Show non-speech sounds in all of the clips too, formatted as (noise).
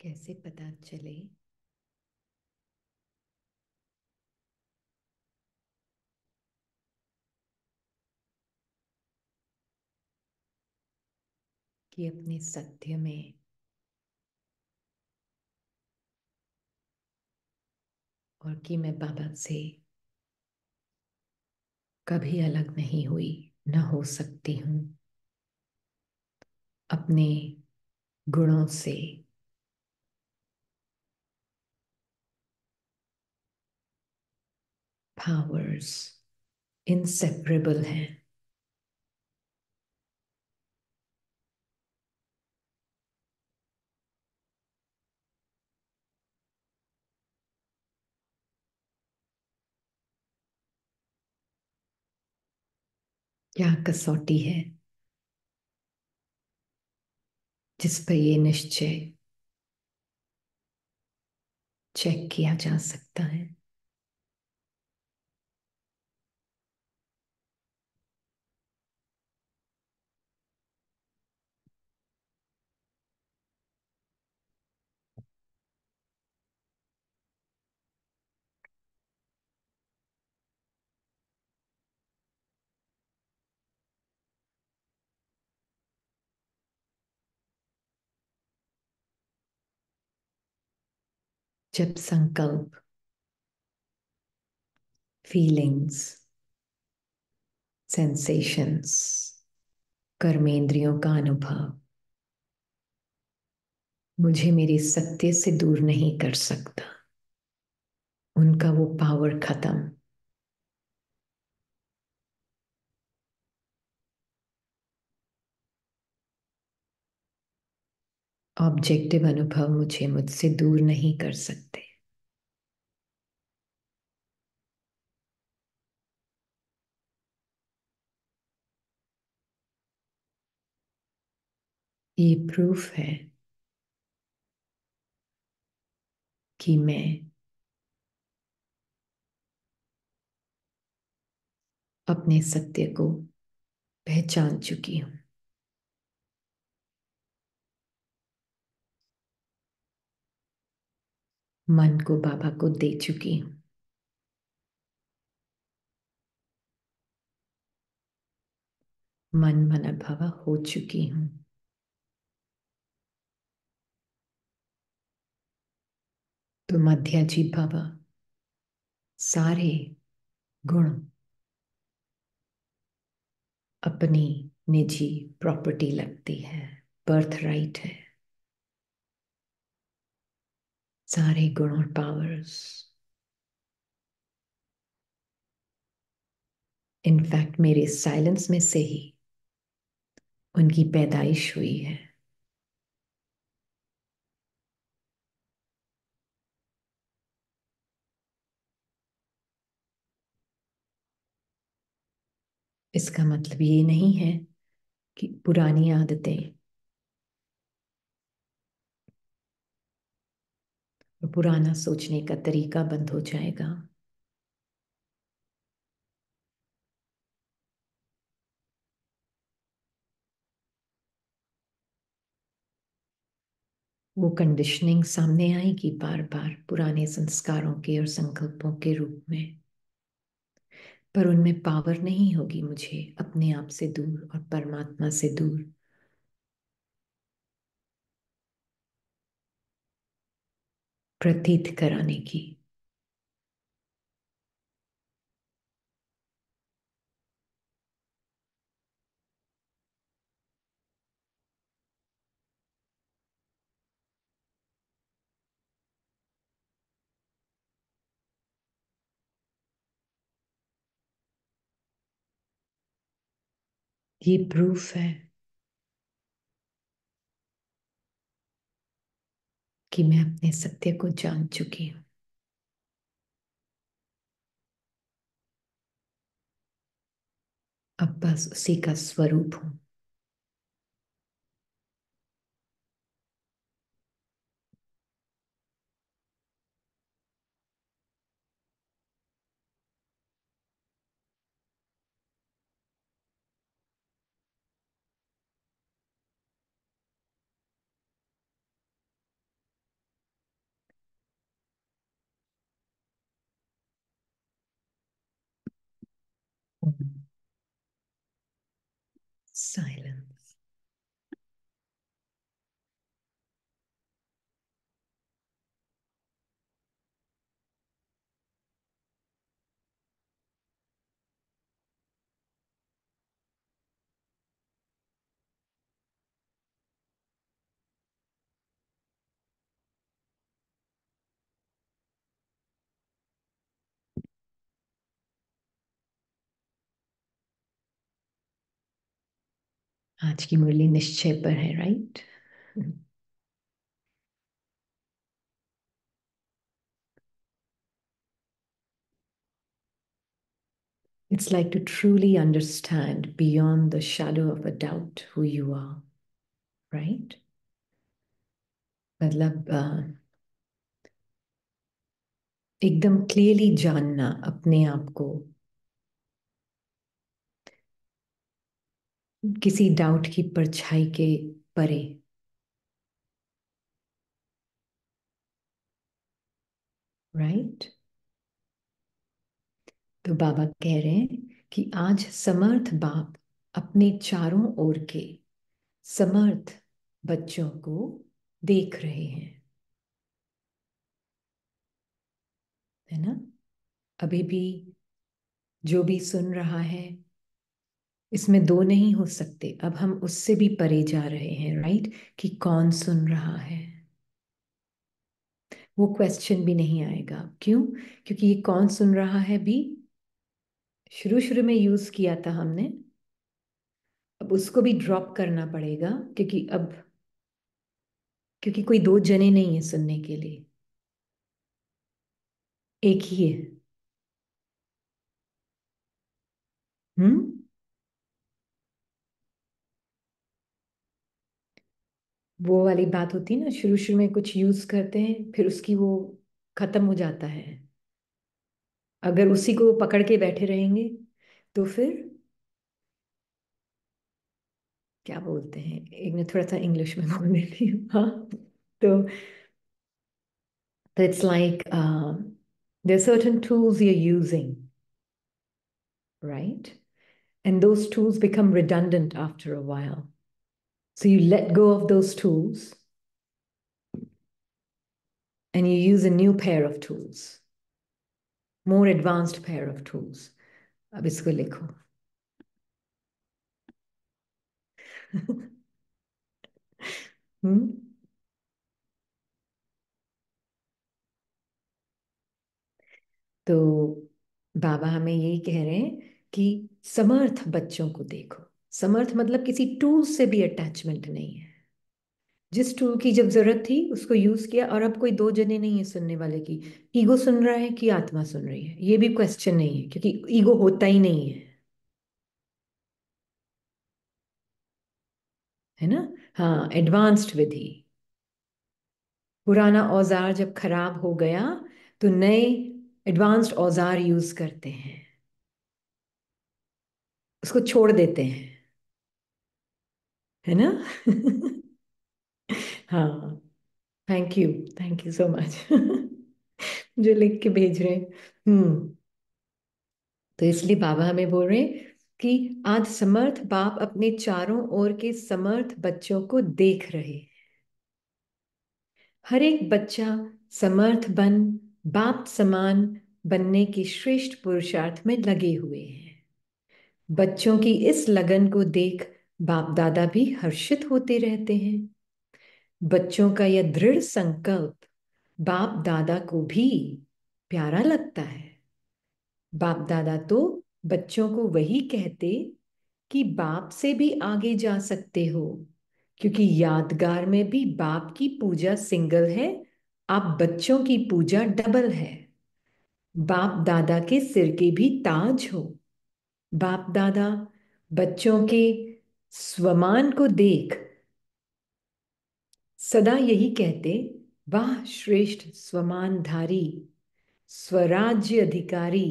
कैसे पता चले कि अपने सत्य में और कि मैं बाबा से कभी अलग नहीं हुई न हो सकती हूँ अपने गुणों से पावर्स इनसेपरेबल हैं क्या कसौटी है जिस पर ये निश्चय चेक किया जा सकता है जब संकल्प फीलिंग्स सेंसेशंस कर्मेंद्रियों का अनुभव मुझे मेरे सत्य से दूर नहीं कर सकता उनका वो पावर खत्म ऑब्जेक्टिव अनुभव मुझे मुझसे दूर नहीं कर सकते ये प्रूफ है कि मैं अपने सत्य को पहचान चुकी हूं मन को बाबा को दे चुकी हूं मन भव हो चुकी हूँ तो मध्याजी बाबा सारे गुण अपनी निजी प्रॉपर्टी लगती है बर्थ राइट है सारे गुण और पावर्स इनफैक्ट मेरे साइलेंस में से ही उनकी पैदाइश हुई है इसका मतलब ये नहीं है कि पुरानी आदतें तो पुराना सोचने का तरीका बंद हो जाएगा वो कंडीशनिंग सामने आएगी बार बार पुराने संस्कारों के और संकल्पों के रूप में पर उनमें पावर नहीं होगी मुझे अपने आप से दूर और परमात्मा से दूर प्रतीत कराने की ये प्रूफ है कि मैं अपने सत्य को जान चुकी हूं अब बस उसी का स्वरूप हूं आज की मुरली निश्चय पर है right it's like to truly understand beyond the shadow of a doubt who you are right मतलब एकदम क्लियरली जानना अपने आप को किसी डाउट की परछाई के परे राइट right? तो बाबा कह रहे हैं कि आज समर्थ बाप अपने चारों ओर के समर्थ बच्चों को देख रहे हैं है ना अभी भी जो भी सुन रहा है इसमें दो नहीं हो सकते अब हम उससे भी परे जा रहे हैं राइट कि कौन सुन रहा है वो क्वेश्चन भी नहीं आएगा क्यों क्योंकि ये कौन सुन रहा है भी शुरू शुरू में यूज किया था हमने अब उसको भी ड्रॉप करना पड़ेगा क्योंकि अब क्योंकि कोई दो जने नहीं है सुनने के लिए एक ही है हम्म वो वाली बात होती है ना शुरू शुरू में कुछ यूज करते हैं फिर उसकी वो खत्म हो जाता है अगर उसी को पकड़ के बैठे रहेंगे तो फिर क्या बोलते हैं एक मैं थोड़ा सा इंग्लिश में बोल देती हूँ हाँ तो it's like there certain tools you using right and those tools become redundant after a while So you let go of those tools and you use a new pair of tools, more advanced pair of tools. अब इसको लिखो हम्म तो बाबा हमें यही कह रहे हैं कि समर्थ बच्चों को देखो समर्थ मतलब किसी टूल से भी अटैचमेंट नहीं है जिस टूल की जब जरूरत थी उसको यूज किया और अब कोई दो जने नहीं है सुनने वाले की ईगो सुन रहा है कि आत्मा सुन रही है ये भी क्वेश्चन नहीं है क्योंकि ईगो होता ही नहीं है है ना हाँ एडवांस्ड विधि पुराना औजार जब खराब हो गया तो नए एडवांस्ड औजार यूज करते हैं उसको छोड़ देते हैं है ना (laughs) हाँ thank you thank you so much जो लिख के भेज रहे हम्म तो इसलिए बाबा हमें बोल रहे हैं कि आज समर्थ बाप अपने चारों ओर के समर्थ बच्चों को देख रहे हर एक बच्चा समर्थ बन बाप समान बनने के श्रेष्ठ पुरुषार्थ में लगे हुए हैं बच्चों की इस लगन को देख बाप दादा भी हर्षित होते रहते हैं बच्चों का यह दृढ़ संकल्प बाप दादा को भी प्यारा लगता है बाप दादा तो बच्चों को वही कहते कि बाप से भी आगे जा सकते हो क्योंकि यादगार में भी बाप की पूजा सिंगल है आप बच्चों की पूजा डबल है बाप दादा के सिर के भी ताज हो बाप दादा बच्चों के स्वमान को देख सदा यही कहते वाह श्रेष्ठ स्वमानधारी स्वराज्य अधिकारी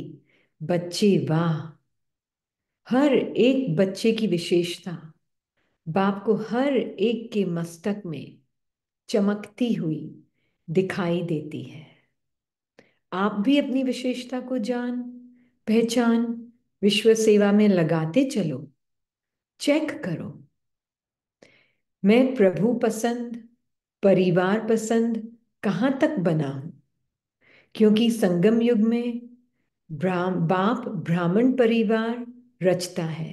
बच्चे वाह हर एक बच्चे की विशेषता बाप को हर एक के मस्तक में चमकती हुई दिखाई देती है आप भी अपनी विशेषता को जान पहचान विश्व सेवा में लगाते चलो चेक करो मैं प्रभु पसंद परिवार पसंद कहाँ तक बना हूं क्योंकि संगम युग में बाप ब्राह्मण परिवार रचता है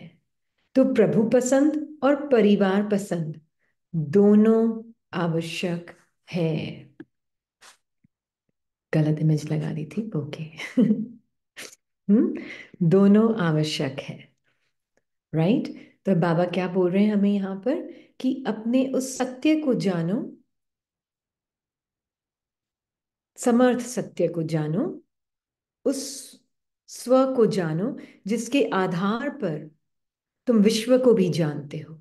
तो प्रभु पसंद और परिवार पसंद दोनों आवश्यक है गलत इमेज लगा दी थी ओके (laughs) हम्म, दोनों आवश्यक है राइट right? तो बाबा क्या बोल रहे हैं हमें यहां पर कि अपने उस सत्य को जानो समर्थ सत्य को जानो उस स्व को जानो जिसके आधार पर तुम विश्व को भी जानते हो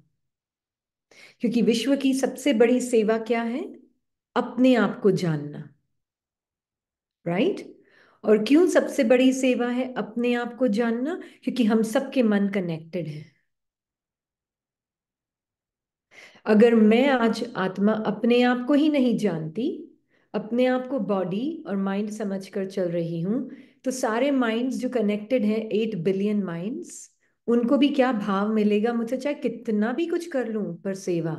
क्योंकि विश्व की सबसे बड़ी सेवा क्या है अपने आप को जानना राइट right? और क्यों सबसे बड़ी सेवा है अपने आप को जानना क्योंकि हम सबके मन कनेक्टेड हैं अगर मैं आज आत्मा अपने आप को ही नहीं जानती अपने आप को बॉडी और माइंड समझकर चल रही हूं तो सारे माइंड्स जो कनेक्टेड हैं एट बिलियन माइंड्स उनको भी क्या भाव मिलेगा मुझे चाहे कितना भी कुछ कर लूं पर सेवा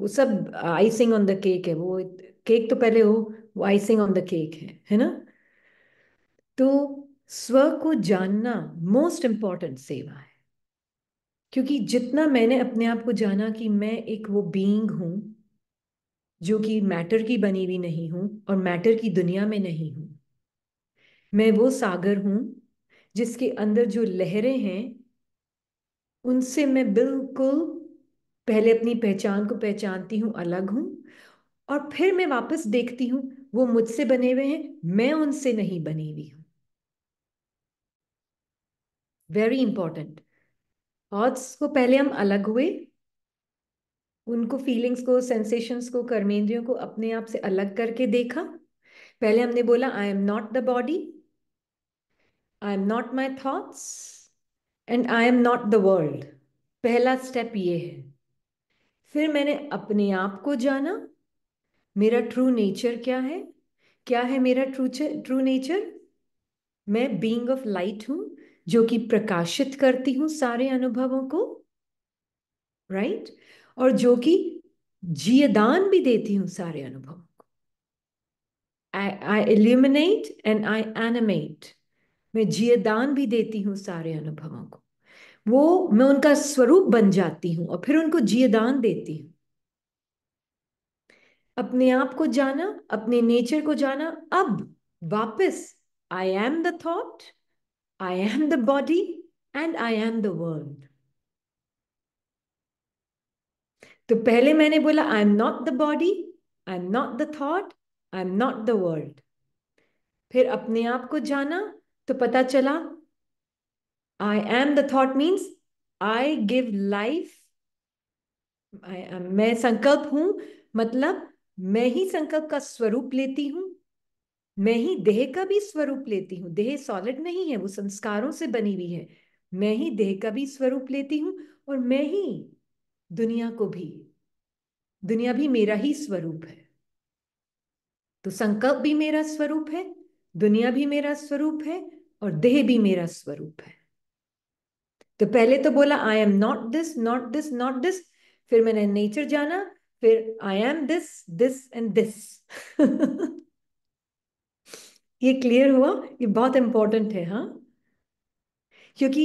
वो सब आइसिंग ऑन द केक है वो केक तो पहले हो वो आइसिंग ऑन द केक है है ना तो स्व को जानना मोस्ट इंपॉर्टेंट सेवा है क्योंकि जितना मैंने अपने आप को जाना कि मैं एक वो बीइंग हूं जो कि मैटर की बनी हुई नहीं हूँ और मैटर की दुनिया में नहीं हूं मैं वो सागर हूं जिसके अंदर जो लहरें हैं उनसे मैं बिल्कुल पहले अपनी पहचान को पहचानती हूँ अलग हूं और फिर मैं वापस देखती हूँ वो मुझसे बने हुए हैं मैं उनसे नहीं बनी हुई हूँ वेरी इंपॉर्टेंट थॉट्स को पहले हम अलग हुए उनको फीलिंग्स को सेंसेशंस को कर्मेंद्रियों को अपने आप से अलग करके देखा पहले हमने बोला I am not the body I am not my thoughts and I am not the world पहला स्टेप ये है फिर मैंने अपने आप को जाना मेरा ट्रू नेचर क्या है क्या है मेरा ट्रू ट्रू नेचर मैं बीइंग ऑफ लाइट हूं जो कि प्रकाशित करती हूं सारे अनुभवों को राइट right? और जो कि जीदान भी देती हूं सारे अनुभवों को I eliminate and I animate मैं जीदान भी देती हूं सारे अनुभवों को वो मैं उनका स्वरूप बन जाती हूं और फिर उनको जीदान देती हूँ अपने आप को जाना अपने नेचर को जाना अब वापस I am the thought I am the body and I am the world तो पहले मैंने बोला I am not the body I am not the thought I am not the world फिर अपने आप को जाना तो पता चला I am the thought means I give life मैं संकल्प हूं मतलब मैं ही संकल्प का स्वरूप लेती हूं मैं ही देह का भी स्वरूप लेती हूँ देह सॉलिड नहीं है वो संस्कारों से बनी हुई है मैं ही देह का भी स्वरूप लेती हूँ और मैं ही दुनिया को भी दुनिया भी मेरा ही स्वरूप है तो संकल्प भी मेरा स्वरूप है दुनिया भी मेरा स्वरूप है और देह भी मेरा स्वरूप है तो पहले तो बोला I am not this not this not this फिर मैंने नेचर जाना फिर I am this this and this ये क्लियर हुआ ये बहुत इंपॉर्टेंट है हाँ क्योंकि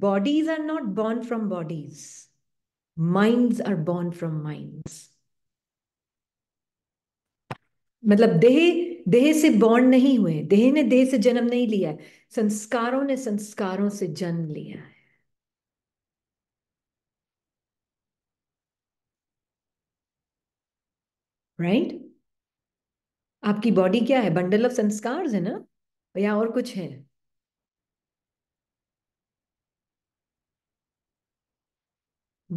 bodies are not born from bodies minds are born from minds मतलब देह देह से बॉर्न नहीं हुए देह ने देह से जन्म नहीं लिया है संस्कारों ने संस्कारों से जन्म लिया है राइट right? आपकी बॉडी क्या है बंडल ऑफ संस्कार है ना या और कुछ है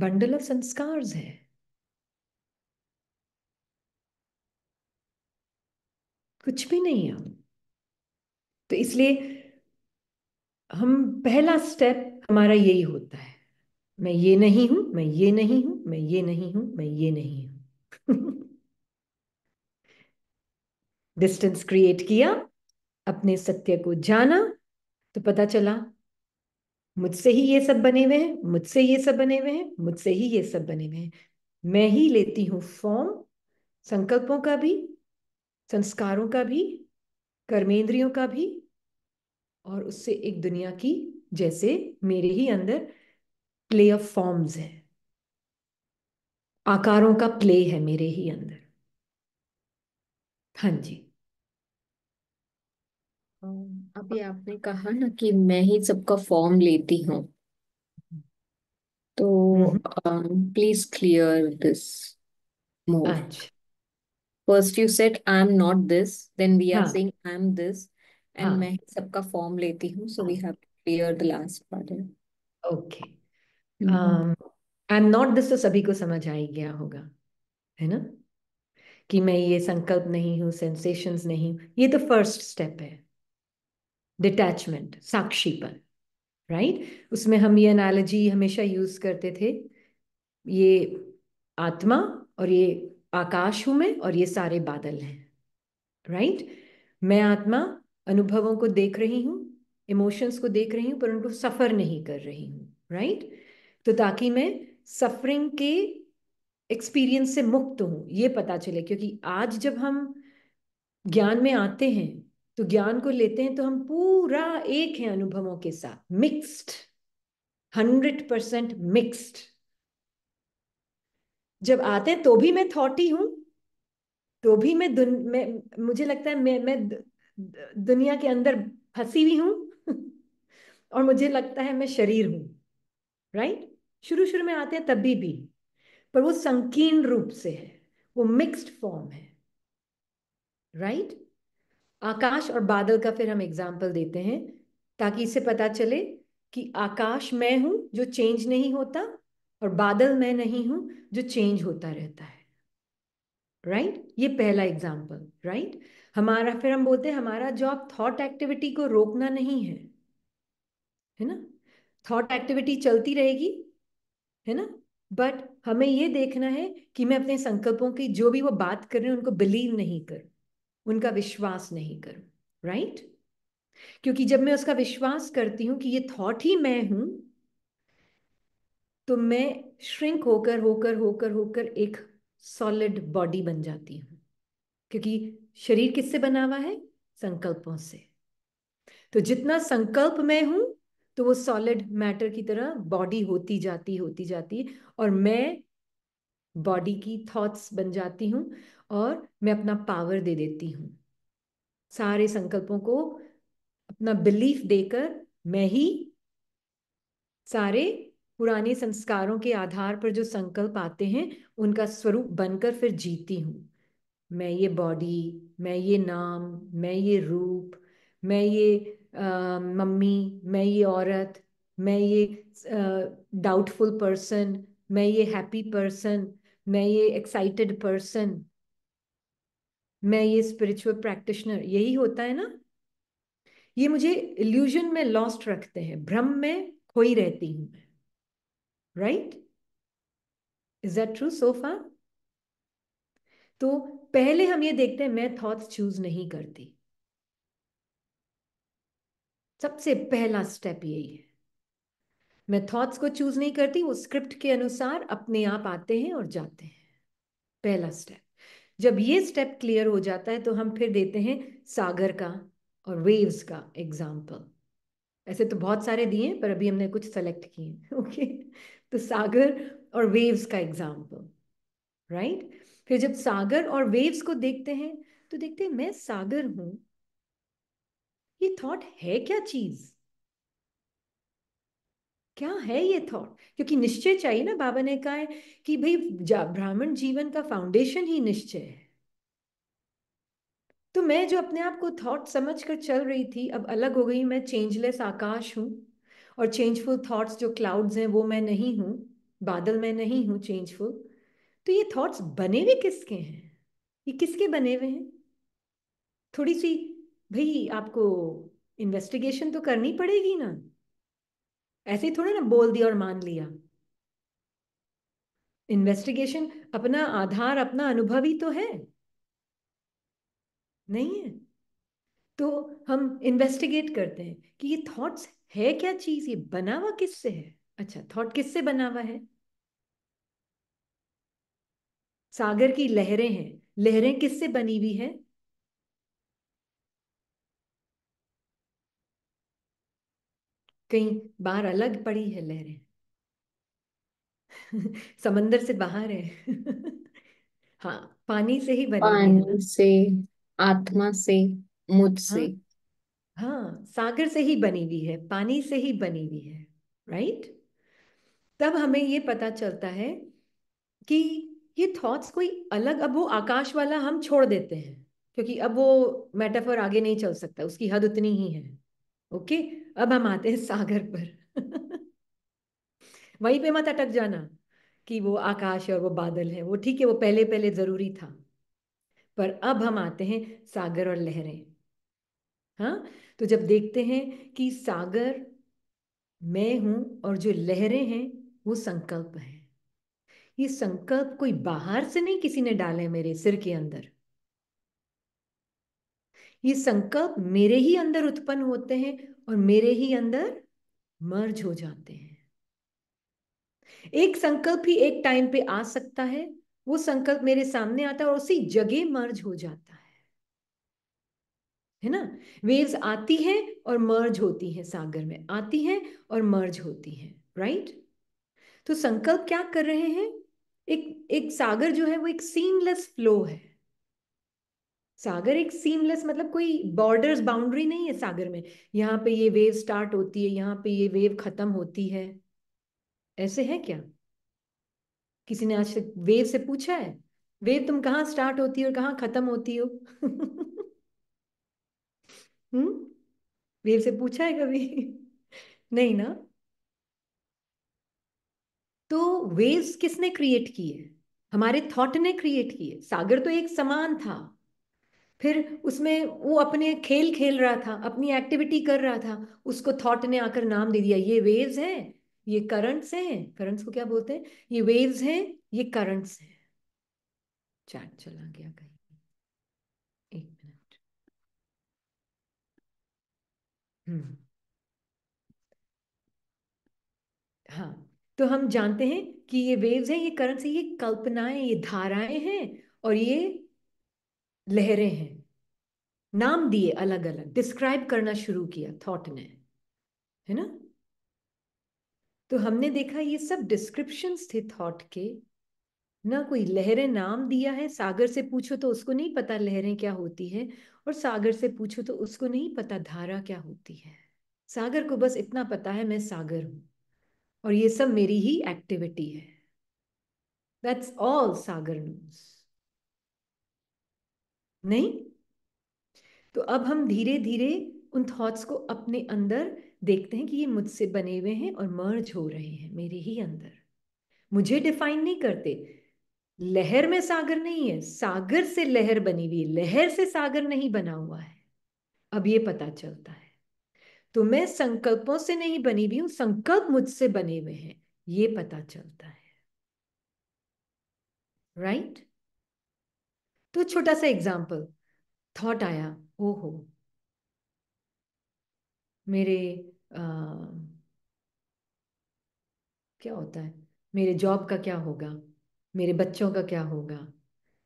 बंडल ऑफ संस्कार है कुछ भी नहीं है तो इसलिए हम पहला स्टेप हमारा यही होता है मैं ये नहीं हूं मैं ये नहीं हूं मैं ये नहीं हूं मैं ये नहीं हूं (laughs) डिस्टेंस क्रिएट किया अपने सत्य को जाना तो पता चला मुझसे ही ये सब बने हुए हैं मुझसे ये सब बने हुए हैं मुझसे ही ये सब बने हुए हैं मैं ही लेती हूँ फॉर्म संकल्पों का भी संस्कारों का भी कर्मेंद्रियों का भी और उससे एक दुनिया की जैसे मेरे ही अंदर प्ले ऑफ फॉर्म्स है आकारों का प्ले है मेरे ही अंदर हाँ जी अभी आपने कहा ना कि मैं ही सबका फॉर्म लेती हूँ तो hmm please clear this more अच्छा first you said I am not this then we are हाँ saying I am this and मैं हाँ ही सबका फॉर्म लेती हूँ so we have clear the last part okay I am not this तो सभी को समझ आ ही गया होगा है ना कि मैं ये संकल्प नहीं हूं सेंसेशंस नहीं हूँ ये तो फर्स्ट स्टेप है डिटैचमेंट साक्षीपन राइट उसमें हम ये एनालॉजी हमेशा यूज करते थे ये आत्मा और ये आकाश हूं मैं और ये सारे बादल हैं राइट right? मैं आत्मा अनुभवों को देख रही हूँ इमोशंस को देख रही हूँ पर उनको सफ़र नहीं कर रही हूँ राइट right? तो ताकि मैं सफरिंग के एक्सपीरियंस से मुक्त हूँ ये पता चले क्योंकि आज जब हम ज्ञान में आते हैं तो ज्ञान को लेते हैं तो हम पूरा एक है अनुभवों के साथ मिक्स्ड हंड्रेड परसेंट मिक्स्ड जब आते हैं तो भी मैं थॉटी हूं तो भी मैं दुन मैं मुझे लगता है मैं मैं दुनिया के अंदर फंसी हुई हूं (laughs) और मुझे लगता है मैं शरीर हूं राइट शुरू शुरू में आते हैं तभी भी पर वो संकीर्ण रूप से है वो मिक्स्ड फॉर्म है राइट right? आकाश और बादल का फिर हम एग्जाम्पल देते हैं ताकि इससे पता चले कि आकाश मैं हूं जो चेंज नहीं होता और बादल मैं नहीं हूं जो चेंज होता रहता है राइट right? ये पहला एग्जाम्पल राइट right? हमारा फिर हम बोलते हैं हमारा जॉब थॉट एक्टिविटी को रोकना नहीं है है ना थॉट एक्टिविटी चलती रहेगी है ना बट हमें ये देखना है कि मैं अपने संकल्पों की जो भी वो बात कर रहे हैं उनको बिलीव नहीं करूं उनका विश्वास नहीं करूं राइट क्योंकि जब मैं उसका विश्वास करती हूं कि ये थॉट ही मैं हूं तो मैं श्रिंक होकर होकर होकर होकर एक सॉलिड बॉडी बन जाती हूं क्योंकि शरीर किससे बना हुआ है संकल्पों से तो जितना संकल्प मैं हूं तो वो सॉलिड मैटर की तरह बॉडी होती जाती होती जाती और मैं बॉडी की थॉट्स बन जाती हूं और मैं अपना पावर दे देती हूँ सारे संकल्पों को अपना बिलीफ देकर मैं ही सारे पुराने संस्कारों के आधार पर जो संकल्प आते हैं उनका स्वरूप बनकर फिर जीती हूँ मैं ये बॉडी मैं ये नाम मैं ये रूप मैं ये आ, मम्मी मैं ये औरत मैं ये डाउटफुल पर्सन मैं ये हैप्पी पर्सन मैं ये एक्साइटेड पर्सन मैं ये स्पिरिचुअल प्रैक्टिशनर यही होता है ना ये मुझे इल्यूजन में लॉस्ट रखते हैं भ्रम में खोई रहती हूं मैं राइट इज दैट ट्रू सोफा तो पहले हम ये देखते हैं मैं थॉट्स चूज नहीं करती सबसे पहला स्टेप यही है मैं थॉट्स को चूज नहीं करती वो स्क्रिप्ट के अनुसार अपने आप आते हैं और जाते हैं पहला स्टेप जब ये स्टेप क्लियर हो जाता है तो हम फिर देते हैं सागर का और वेव्स का एग्जाम्पल ऐसे तो बहुत सारे दिए पर अभी हमने कुछ सेलेक्ट किए ओके (laughs) तो सागर और वेव्स का एग्जाम्पल राइट right? फिर जब सागर और वेव्स को देखते हैं तो देखते हैं मैं सागर हूं ये थॉट है क्या चीज क्या है ये थॉट क्योंकि निश्चय चाहिए ना बाबा ने कहा है कि भाई ब्राह्मण जीवन का फाउंडेशन ही निश्चय है तो मैं जो अपने आप को थॉट समझ कर चल रही थी अब अलग हो गई मैं चेंजलेस आकाश हूँ और चेंजफुल थॉट्स जो क्लाउड्स हैं वो मैं नहीं हूँ बादल मैं नहीं हूं चेंजफुल तो ये थॉट्स बने हुए किसके हैं ये किसके बने हुए हैं थोड़ी सी भाई आपको इन्वेस्टिगेशन तो करनी पड़ेगी ना ऐसे ही थोड़ा ना बोल दिया और मान लिया इन्वेस्टिगेशन अपना आधार अपना अनुभव ही तो है नहीं है तो हम इन्वेस्टिगेट करते हैं कि ये थॉट्स है क्या चीज ये बना हुआ किससे है अच्छा थॉट किससे बना हुआ है सागर की लहरें हैं लहरें किससे बनी हुई है कहीं बार अलग पड़ी है लहरें (laughs) समंदर से बाहर है (laughs) हाँ पानी से ही बनी पानी से आत्मा से मुझसे हाँ, हाँ सागर से ही बनी हुई है पानी से ही बनी हुई है राइट तब हमें ये पता चलता है कि ये थॉट्स कोई अलग अब वो आकाश वाला हम छोड़ देते हैं क्योंकि अब वो मेटाफर आगे नहीं चल सकता उसकी हद उतनी ही है ओके okay? अब हम आते हैं सागर पर (laughs) वहीं पे मत अटक जाना कि वो आकाश और वो बादल है वो ठीक है वो पहले पहले जरूरी था पर अब हम आते हैं सागर और लहरें हाँ तो जब देखते हैं कि सागर मैं हूं और जो लहरें हैं वो संकल्प है ये संकल्प कोई बाहर से नहीं किसी ने डाले मेरे सिर के अंदर ये संकल्प मेरे ही अंदर उत्पन्न होते हैं और मेरे ही अंदर मर्ज हो जाते हैं एक संकल्प ही एक टाइम पे आ सकता है वो संकल्प मेरे सामने आता है और उसी जगह मर्ज हो जाता है है ना वेव्स आती हैं और मर्ज होती हैं सागर में आती हैं और मर्ज होती हैं राइट तो संकल्प क्या कर रहे हैं एक एक सागर जो है वो एक सीमलेस फ्लो है सागर एक सीमलेस मतलब कोई बॉर्डर्स बाउंड्री नहीं है सागर में यहाँ पे ये वेव स्टार्ट होती है यहाँ पे ये वेव खत्म होती है ऐसे है क्या किसी ने आज तक वेव से पूछा है वेव तुम कहाँ स्टार्ट होती हो और कहाँ खत्म होती हो (laughs) हम्म वेव से पूछा है कभी (laughs) नहीं ना तो वेव्स किसने क्रिएट की है हमारे थॉट ने क्रिएट किए सागर तो एक समान था फिर उसमें वो अपने खेल खेल रहा था अपनी एक्टिविटी कर रहा था उसको थॉट ने आकर नाम दे दिया ये वेव्स हैं ये करंट्स हैं करंट्स को क्या बोलते हैं ये वेव्स हैं ये करंट्स हैं चैट चला गया कहीं एक मिनट हम्म हाँ तो हम जानते हैं कि ये वेव्स हैं ये करंट्स हैं ये कल्पनाएं ये धाराएं हैं और ये लहरें हैं नाम दिए अलग अलग डिस्क्राइब करना शुरू किया थॉट ने है ना तो हमने देखा ये सब डिस्क्रिप्शंस थे थॉट के ना कोई लहरें नाम दिया है सागर से पूछो तो उसको नहीं पता लहरें क्या होती है और सागर से पूछो तो उसको नहीं पता धारा क्या होती है सागर को बस इतना पता है मैं सागर हूं और ये सब मेरी ही एक्टिविटी है दैट्स ऑल सागर न्यूज़ नहीं तो अब हम धीरे धीरे उन थॉट्स को अपने अंदर देखते हैं कि ये मुझसे बने हुए हैं और मर्ज हो रहे हैं मेरे ही अंदर मुझे डिफाइन नहीं करते लहर में सागर नहीं है सागर से लहर बनी हुई है लहर से सागर नहीं बना हुआ है अब ये पता चलता है तो मैं संकल्पों से नहीं बनी हुई हूं संकल्प मुझसे बने हुए हैं ये पता चलता है राइट right? तो छोटा सा एग्जाम्पल थॉट आया हो मेरे आ, क्या होता है मेरे जॉब का क्या होगा मेरे बच्चों का क्या होगा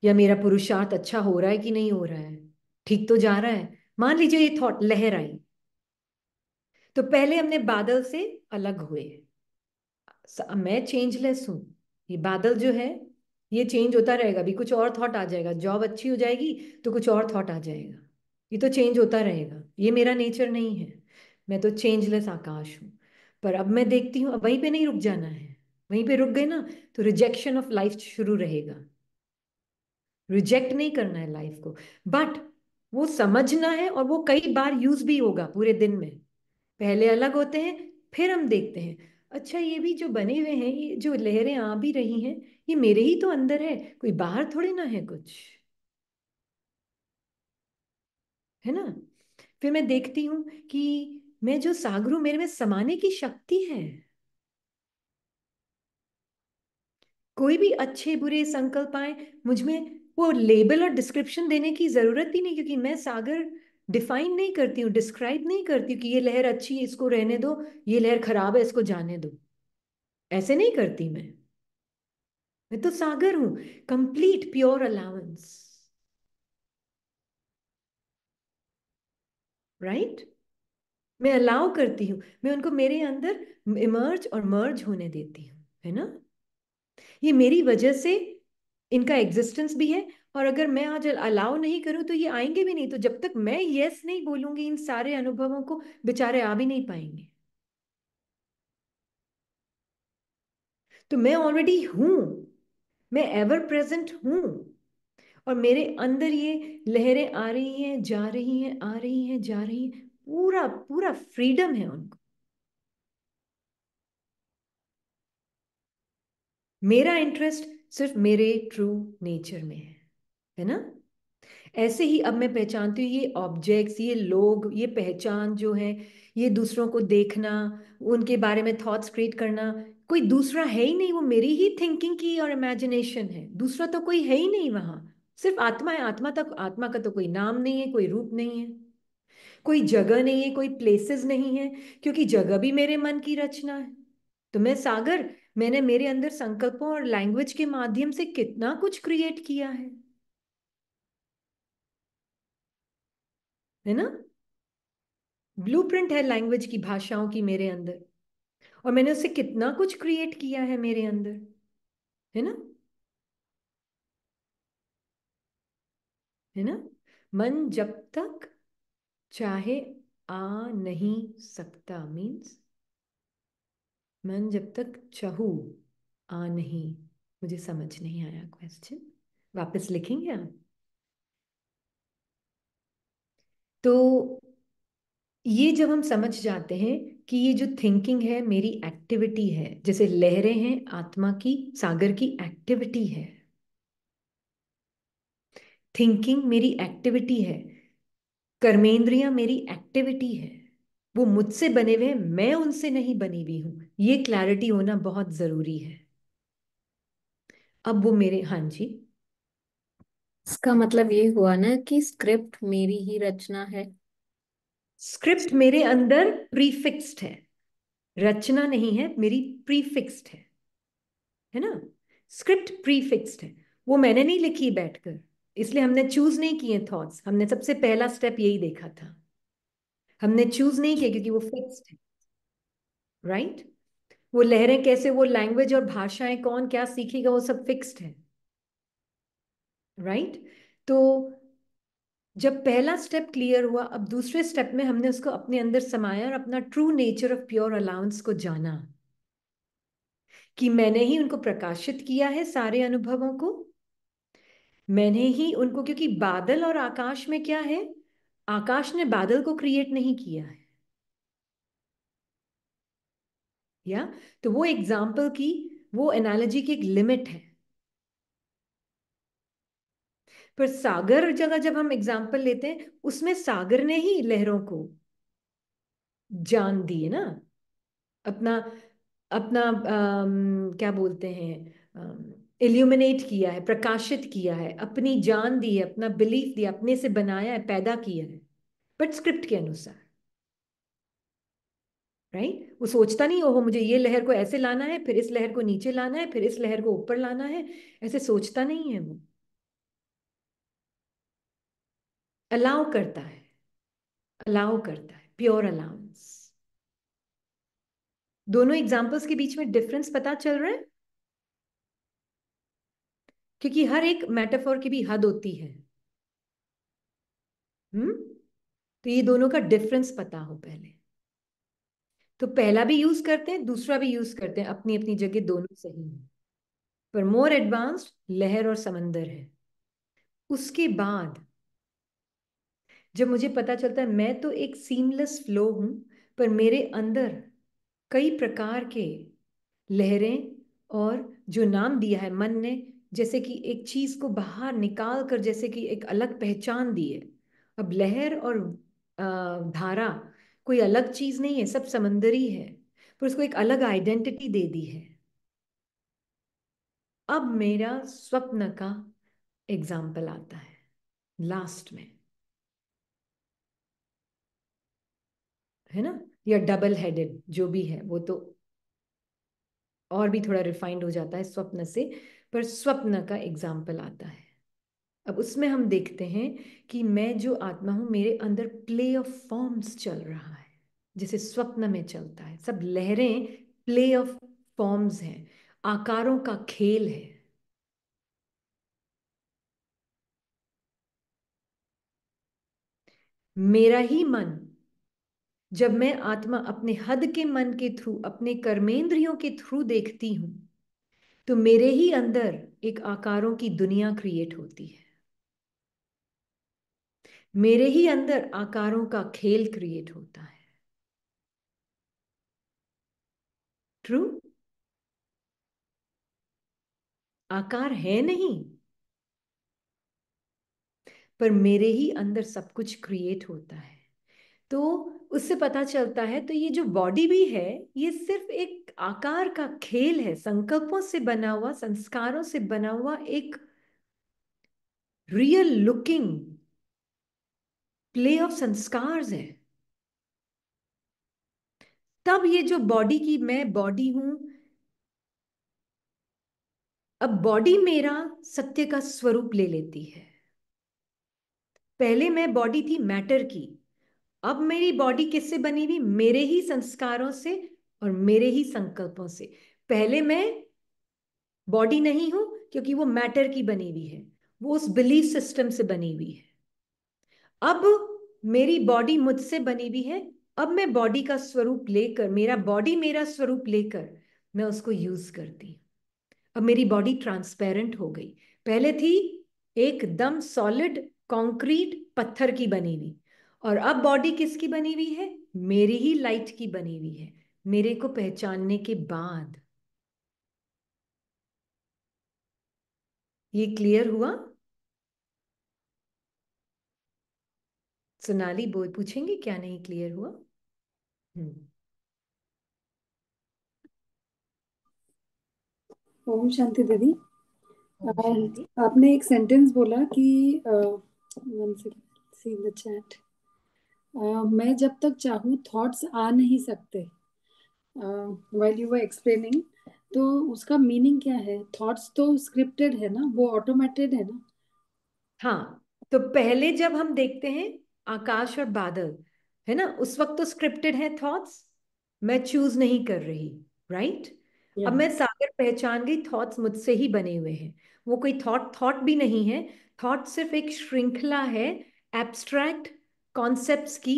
या मेरा पुरुषार्थ अच्छा हो रहा है कि नहीं हो रहा है ठीक तो जा रहा है मान लीजिए ये थॉट लहर आई तो पहले हमने बादल से अलग हुए मैं चेंजलेस हूं ये बादल जो है ये चेंज होता रहेगा अभी कुछ और थॉट आ जाएगा जॉब अच्छी हो जाएगी तो कुछ और थॉट आ जाएगा ये तो चेंज होता रहेगा ये मेरा नेचर नहीं है मैं तो चेंजलेस आकाश हूँ पर अब मैं देखती हूँ वहीं पे नहीं रुक जाना है वहीं पे रुक गए ना तो रिजेक्शन ऑफ लाइफ शुरू रहेगा रिजेक्ट नहीं करना है लाइफ को बट वो समझना है और वो कई बार यूज भी होगा पूरे दिन में पहले अलग होते हैं फिर हम देखते हैं अच्छा ये भी जो बने हुए हैं ये जो लहरें आ भी रही हैं ये मेरे ही तो अंदर है कोई बाहर थोड़ी ना है कुछ है ना फिर मैं देखती हूँ कि मैं जो सागर हूँ मेरे में समाने की शक्ति है कोई भी अच्छे बुरे संकल्प आए मुझमें वो लेबल और डिस्क्रिप्शन देने की जरूरत ही नहीं क्योंकि मैं सागर डिफाइन नहीं करती हूँ डिस्क्राइब नहीं करती हूँ कि ये लहर अच्छी है इसको रहने दो ये लहर खराब है इसको जाने दो ऐसे नहीं करती मैं मैं तो सागर हूं कंप्लीट प्योर अलाउंस राइट मैं अलाउ करती हूँ मैं उनको मेरे अंदर इमर्ज और मर्ज होने देती हूँ है ना ये मेरी वजह से इनका एग्जिस्टेंस भी है और अगर मैं आज अलाउ नहीं करूं तो ये आएंगे भी नहीं तो जब तक मैं यस नहीं बोलूंगी इन सारे अनुभवों को बेचारे आ भी नहीं पाएंगे तो मैं ऑलरेडी हूं मैं एवर प्रेजेंट हूं और मेरे अंदर ये लहरें आ रही हैं जा रही हैं आ रही हैं जा रही हैं पूरा पूरा फ्रीडम है उनको मेरा इंटरेस्ट सिर्फ मेरे ट्रू नेचर में है है ना ऐसे ही अब मैं पहचानती हूँ ये ऑब्जेक्ट्स ये लोग ये पहचान जो है ये दूसरों को देखना उनके बारे में थॉट्स क्रिएट करना कोई दूसरा है ही नहीं वो मेरी ही थिंकिंग की और इमेजिनेशन है दूसरा तो कोई है ही नहीं वहां सिर्फ आत्मा है आत्मा तक आत्मा का तो कोई नाम नहीं है कोई रूप नहीं है कोई जगह नहीं है कोई प्लेसेस नहीं है क्योंकि जगह भी मेरे मन की रचना है तो मैं सागर मैंने मेरे अंदर संकल्पों और लैंग्वेज के माध्यम से कितना कुछ क्रिएट किया है है ना ब्लूप्रिंट है लैंग्वेज की भाषाओं की मेरे अंदर और मैंने उससे कितना कुछ क्रिएट किया है मेरे अंदर है ना है ना मन जब तक चाहे आ नहीं सकता मीन्स मन जब तक चाहू आ नहीं मुझे समझ नहीं आया क्वेश्चन वापस लिखेंगे आप तो ये जब हम समझ जाते हैं कि ये जो थिंकिंग है मेरी एक्टिविटी है जैसे लहरें हैं आत्मा की सागर की एक्टिविटी है थिंकिंग मेरी एक्टिविटी है कर्मेंद्रिया मेरी एक्टिविटी है वो मुझसे बने हुए हैं मैं उनसे नहीं बनी हुई हूं ये क्लैरिटी होना बहुत जरूरी है अब वो मेरे हाँ जी इसका मतलब ये हुआ ना कि स्क्रिप्ट मेरी ही रचना है स्क्रिप्ट मेरे अंदर प्रीफिक्स्ड है रचना नहीं है मेरी प्रीफिक्स्ड है है ना स्क्रिप्ट प्रीफिक्स्ड है वो मैंने नहीं लिखी बैठकर इसलिए हमने चूज नहीं किए थॉट्स हमने सबसे पहला स्टेप यही देखा था हमने चूज नहीं किया क्योंकि वो फिक्स्ड है राइट right? वो लहरें कैसे वो लैंग्वेज और भाषाएं कौन क्या सीखेगा वो सब फिक्स्ड है राइट right? तो जब पहला स्टेप क्लियर हुआ अब दूसरे स्टेप में हमने उसको अपने अंदर समाया और अपना true nature of pure allowance को जाना कि मैंने ही उनको प्रकाशित किया है सारे अनुभवों को मैंने ही उनको क्योंकि बादल और आकाश में क्या है आकाश ने बादल को क्रिएट नहीं किया है या तो वो एग्जाम्पल की वो एनालॉजी की एक लिमिट है पर सागर जगह जब हम एग्जाम्पल लेते हैं उसमें सागर ने ही लहरों को जान दिए ना अपना अपना आम, क्या बोलते हैं इल्यूमिनेट किया है प्रकाशित किया है अपनी जान दी है अपना बिलीफ दिया अपने से बनाया है पैदा किया है बट स्क्रिप्ट के अनुसार राइट right? वो सोचता नहीं ओहो मुझे ये लहर को ऐसे लाना है फिर इस लहर को नीचे लाना है फिर इस लहर को ऊपर लाना है ऐसे सोचता नहीं है वो अलाउ करता है अलाउ करता है प्योर अलाउंस दोनों एग्जाम्पल्स के बीच में डिफरेंस पता चल रहा है क्योंकि हर एक मेटाफोर की भी हद होती है हम्म तो ये दोनों का डिफरेंस पता हो पहले तो पहला भी यूज करते हैं दूसरा भी यूज करते हैं अपनी अपनी जगह दोनों सही है पर मोर एडवांस्ड लहर और समंदर है उसके बाद जब मुझे पता चलता है मैं तो एक सीमलेस फ्लो हूँ पर मेरे अंदर कई प्रकार के लहरें और जो नाम दिया है मन ने जैसे कि एक चीज़ को बाहर निकाल कर जैसे कि एक अलग पहचान दी है अब लहर और धारा कोई अलग चीज़ नहीं है सब समंदरी है पर उसको एक अलग आइडेंटिटी दे दी है अब मेरा स्वप्न का एग्जाम्पल आता है लास्ट में है ना या डबल हेडेड जो भी है वो तो और भी थोड़ा रिफाइंड हो जाता है स्वप्न से पर स्वप्न का एग्जाम्पल आता है अब उसमें हम देखते हैं कि मैं जो आत्मा हूँ मेरे अंदर प्ले ऑफ फॉर्म्स चल रहा है जैसे स्वप्न में चलता है सब लहरें प्ले ऑफ फॉर्म्स हैं आकारों का खेल है मेरा ही मन जब मैं आत्मा अपने हद के मन के थ्रू अपने कर्मेंद्रियों के थ्रू देखती हूं तो मेरे ही अंदर एक आकारों की दुनिया क्रिएट होती है मेरे ही अंदर आकारों का खेल क्रिएट होता है ट्रू आकार है नहीं पर मेरे ही अंदर सब कुछ क्रिएट होता है तो उससे पता चलता है तो ये जो बॉडी भी है ये सिर्फ एक आकार का खेल है संकल्पों से बना हुआ संस्कारों से बना हुआ एक रियल लुकिंग प्ले ऑफ संस्कार है तब ये जो बॉडी की मैं बॉडी हूं अब बॉडी मेरा सत्य का स्वरूप ले लेती है पहले मैं बॉडी थी मैटर की अब मेरी बॉडी किससे बनी हुई मेरे ही संस्कारों से और मेरे ही संकल्पों से पहले मैं बॉडी नहीं हूं क्योंकि वो मैटर की बनी हुई है वो उस बिलीफ सिस्टम से बनी हुई है अब मेरी बॉडी मुझसे बनी हुई है अब मैं बॉडी का स्वरूप लेकर मेरा बॉडी मेरा स्वरूप लेकर मैं उसको यूज करती अब मेरी बॉडी ट्रांसपेरेंट हो गई पहले थी एकदम सॉलिड कंक्रीट पत्थर की बनी हुई और अब बॉडी किसकी बनी हुई है मेरी ही लाइट की बनी हुई है मेरे को पहचानने के बाद ये क्लियर हुआ सोनाली बोल पूछेंगे क्या नहीं क्लियर हुआ हम्म। ओम शांति दीदी आपने एक सेंटेंस बोला कि वन सी द चैट मैं जब तक चाहूँ थॉट्स आ नहीं सकते वेल यू वर एक्सप्लेनिंग तो उसका मीनिंग क्या है थॉट्स तो स्क्रिप्टेड है ना वो ऑटोमेटेड है ना हाँ तो पहले जब हम देखते हैं आकाश और बादल है ना उस वक्त तो स्क्रिप्टेड है थॉट्स मैं चूज नहीं कर रही राइट right? अब मैं सागर पहचान गई थॉट्स मुझसे ही बने हुए हैं वो कोई थॉट थॉट भी नहीं है थॉट सिर्फ एक श्रृंखला है एब्स्ट्रैक्ट कॉन्सेप्ट्स की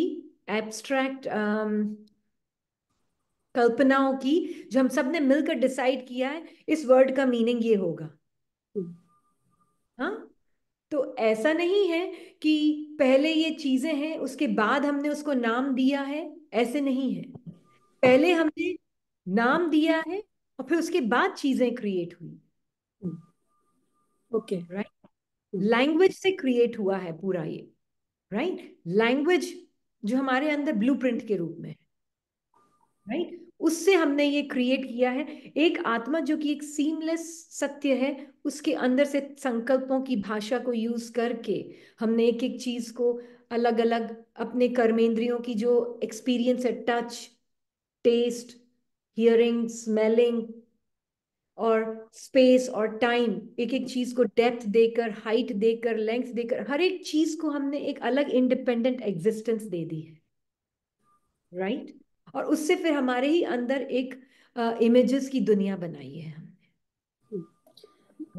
एब्स्ट्रैक्ट um, कल्पनाओं की जो हम सब ने मिलकर डिसाइड किया है इस वर्ड का मीनिंग ये होगा हाँ तो ऐसा नहीं है कि पहले ये चीजें हैं उसके बाद हमने उसको नाम दिया है ऐसे नहीं है पहले हमने नाम दिया है और फिर उसके बाद चीजें क्रिएट हुई ओके राइट लैंग्वेज से क्रिएट हुआ है पूरा ये राइट right? लैंग्वेज जो हमारे अंदर ब्लू के रूप में है राइट right? उससे हमने ये क्रिएट किया है एक आत्मा जो कि एक सीमलेस सत्य है उसके अंदर से संकल्पों की भाषा को यूज करके हमने एक एक चीज को अलग अलग अपने कर्मेंद्रियों की जो एक्सपीरियंस है टच टेस्ट हियरिंग स्मेलिंग और स्पेस और टाइम एक एक चीज को डेप्थ देकर हाइट देकर लेंथ देकर हर एक चीज को हमने एक अलग इंडिपेंडेंट एग्जिस्टेंस दे दी है राइट right? और उससे फिर हमारे ही अंदर एक इमेजेस uh, की दुनिया बनाई है हमने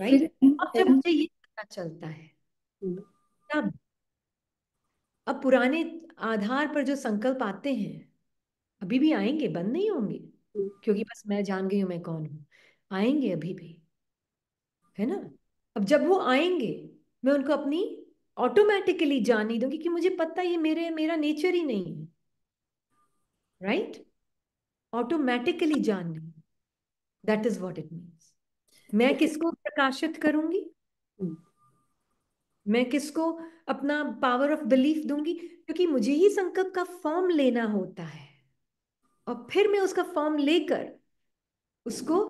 राइट right? मुझे ये पता चलता है हम्म। तब अब पुराने आधार पर जो संकल्प आते हैं अभी भी आएंगे बंद नहीं होंगे हम्म। क्योंकि बस मैं जान गई हूं मैं कौन हूँ आएंगे अभी भी है ना अब जब वो आएंगे मैं उनको अपनी ऑटोमेटिकली जान नहीं दूंगी कि मुझे पता ये मेरे मेरा नेचर ही नहीं है राइट ऑटोमेटिकली जाननी that is what it means मैं किसको प्रकाशित करूंगी मैं किसको अपना पावर ऑफ बिलीफ दूंगी क्योंकि मुझे ही संकल्प का फॉर्म लेना होता है और फिर मैं उसका फॉर्म लेकर उसको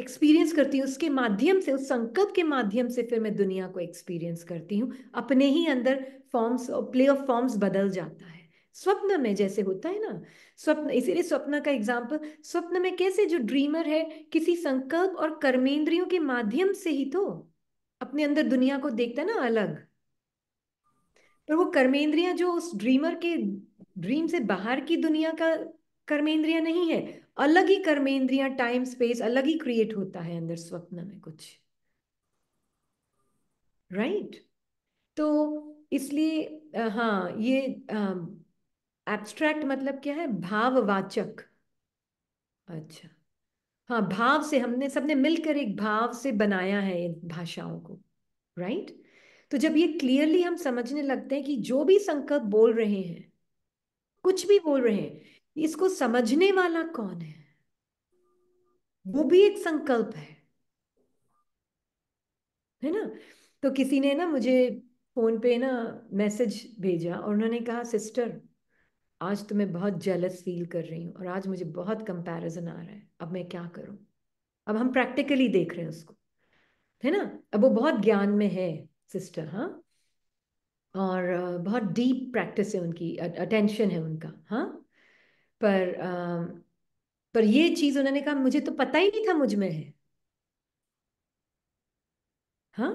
एक्सपीरियंस करती हूँ उसके माध्यम से उस संकल्प के माध्यम से फिर मैं दुनिया को एक्सपीरियंस करती हूँ अपने ही अंदर फॉर्म्स प्ले ऑफ फॉर्म्स बदल जाता है स्वप्न में जैसे होता है ना स्वप्न इसीलिए स्वप्न का एग्जाम्पल स्वप्न में कैसे जो ड्रीमर है किसी संकल्प और कर्मेंद्रियों के माध्यम से ही तो अपने अंदर दुनिया को देखता है ना अलग पर वो कर्मेंद्रिया जो उस ड्रीमर के ड्रीम से बाहर की दुनिया का कर्मेंद्रिया नहीं है अलग ही कर्मेंद्रिया टाइम स्पेस अलग ही क्रिएट होता है अंदर स्वप्न में कुछ राइट right? तो इसलिए हाँ ये एब्स्ट्रैक्ट मतलब क्या है भाववाचक अच्छा हाँ भाव से हमने सबने मिलकर एक भाव से बनाया है इन भाषाओं को राइट right? तो जब ये क्लियरली हम समझने लगते हैं कि जो भी संकल्प बोल रहे हैं कुछ भी बोल रहे हैं इसको समझने वाला कौन है वो हम्म। भी एक संकल्प है है ना तो किसी ने ना मुझे फोन पे ना मैसेज भेजा और उन्होंने कहा सिस्टर आज तो मैं बहुत जेलस फील कर रही हूँ और आज मुझे बहुत कंपैरिजन आ रहा है अब मैं क्या करूँ अब हम प्रैक्टिकली देख रहे हैं उसको है ना अब वो बहुत ज्ञान में है सिस्टर हाँ और बहुत डीप प्रैक्टिस है उनकी अटेंशन है उनका हाँ पर आ, पर ये चीज उन्होंने कहा मुझे तो पता ही नहीं था मुझ में है हाँ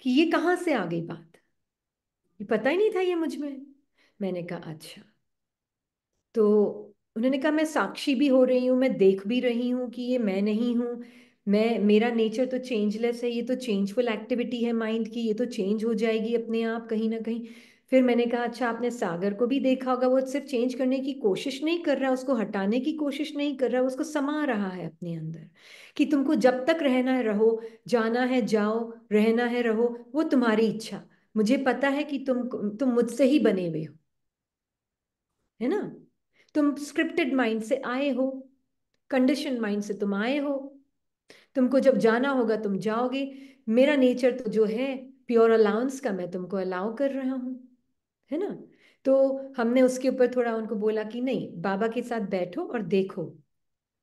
कि ये कहां से आ गई बात ये पता ही नहीं था ये मुझ में मैंने कहा अच्छा तो उन्होंने कहा मैं साक्षी भी हो रही हूं मैं देख भी रही हूं कि ये मैं नहीं हूं मैं मेरा नेचर तो चेंजलेस है ये तो चेंजफुल एक्टिविटी है माइंड की ये तो चेंज हो जाएगी अपने आप कहीं ना कहीं फिर मैंने कहा अच्छा आपने सागर को भी देखा होगा वो सिर्फ चेंज करने की कोशिश नहीं कर रहा उसको हटाने की कोशिश नहीं कर रहा उसको समा रहा है अपने अंदर कि तुमको जब तक रहना है रहो जाना है जाओ रहना है रहो वो तुम्हारी इच्छा मुझे पता है कि तुम तुम मुझसे ही बने हुए हो है ना तुम स्क्रिप्टेड माइंड से आए हो कंडीशन माइंड से तुम आए हो तुमको जब जाना होगा तुम जाओगे मेरा नेचर तो जो है प्योर अलाउंस का मैं तुमको अलाउ कर रहा हूँ है ना तो हमने उसके ऊपर थोड़ा उनको बोला कि नहीं बाबा के साथ बैठो और देखो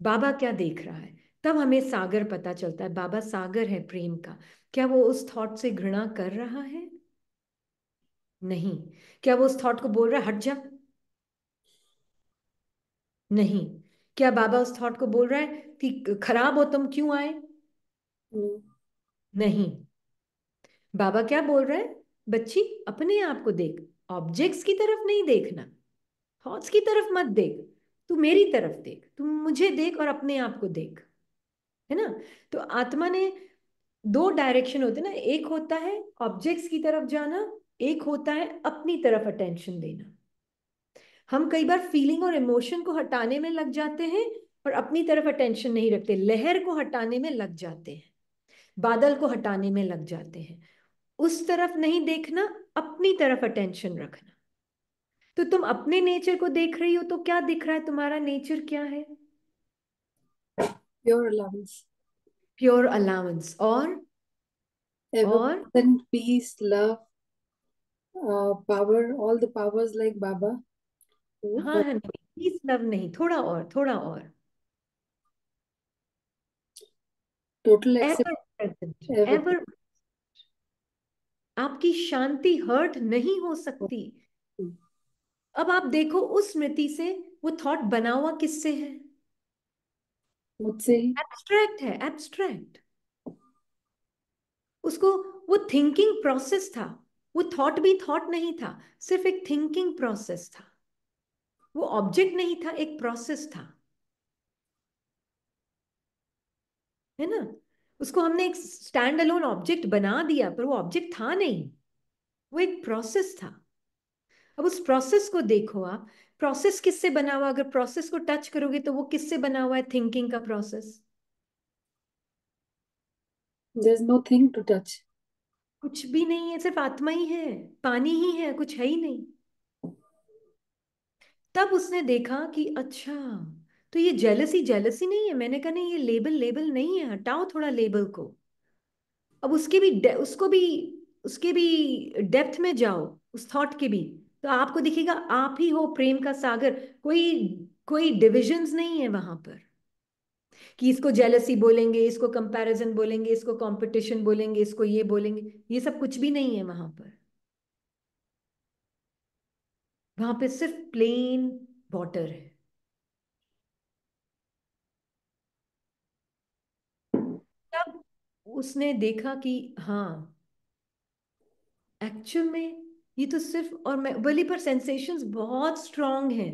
बाबा क्या देख रहा है तब हमें सागर पता चलता है बाबा सागर है प्रेम का क्या वो उस थॉट से घृणा कर रहा है नहीं क्या वो उस थॉट को बोल रहा है हट जा नहीं क्या बाबा उस थॉट को बोल रहा है कि खराब हो तुम क्यों आए नहीं बाबा क्या बोल रहा है बच्ची अपने आप को देख ऑब्जेक्ट्स की तरफ नहीं देखना थॉट्स की तरफ मत देख तू मेरी तरफ देख तू मुझे देख और अपने आप को देख है ना तो आत्मा ने दो डायरेक्शन होते ना एक होता है ऑब्जेक्ट्स की तरफ जाना एक होता है अपनी तरफ अटेंशन देना हम कई बार फीलिंग और इमोशन को हटाने में लग जाते हैं और अपनी तरफ अटेंशन नहीं रखते लहर को हटाने में लग जाते हैं बादल को हटाने में लग जाते हैं उस तरफ नहीं देखना अपनी तरफ अटेंशन रखना तो तुम अपने नेचर को देख रही हो तो क्या दिख रहा है तुम्हारा नेचर क्या है प्योर अलाउंस प्योर अलाउंस और और peace love power all the powers like बाबा हाँ हाँ पीस लव नहीं थोड़ा और थोड़ा और टोटल एवर प्रेजेंट एवर आपकी शांति हर्ट नहीं हो सकती अब आप देखो उस स्मृति से वो थॉट बना हुआ किससे है एब्स्ट्रैक्ट है एब्स्ट्रैक्ट उसको वो थिंकिंग प्रोसेस था वो थॉट भी थॉट नहीं था सिर्फ एक थिंकिंग प्रोसेस था वो ऑब्जेक्ट नहीं था एक प्रोसेस था है ना उसको हमने एक स्टैंड अलोन ऑब्जेक्ट बना दिया पर वो ऑब्जेक्ट था नहीं वो एक प्रोसेस था अब उस प्रोसेस को देखो आप प्रोसेस किससे बना हुआ अगर प्रोसेस को टच करोगे तो वो किससे बना हुआ है थिंकिंग का process there is no thing to touch कुछ भी नहीं है सिर्फ आत्मा ही है पानी ही है कुछ है ही नहीं तब उसने देखा कि अच्छा तो ये जेलसी जेलसी नहीं है मैंने कहा नहीं ये लेबल लेबल नहीं है हटाओ थोड़ा लेबल को अब उसके भी उसको भी उसके भी डेप्थ में जाओ उस थॉट के भी तो आपको दिखेगा आप ही हो प्रेम का सागर कोई कोई डिविजन्स नहीं है वहां पर कि इसको जेलसी बोलेंगे इसको कंपैरिजन बोलेंगे इसको कंपटीशन बोलेंगे इसको ये बोलेंगे ये सब कुछ भी नहीं है वहां पर वहां पे सिर्फ प्लेन वाटर है उसने देखा कि हाँ एक्चुअल में ये तो सिर्फ और मैं बलि पर सेंसेशंस बहुत स्ट्रांग हैं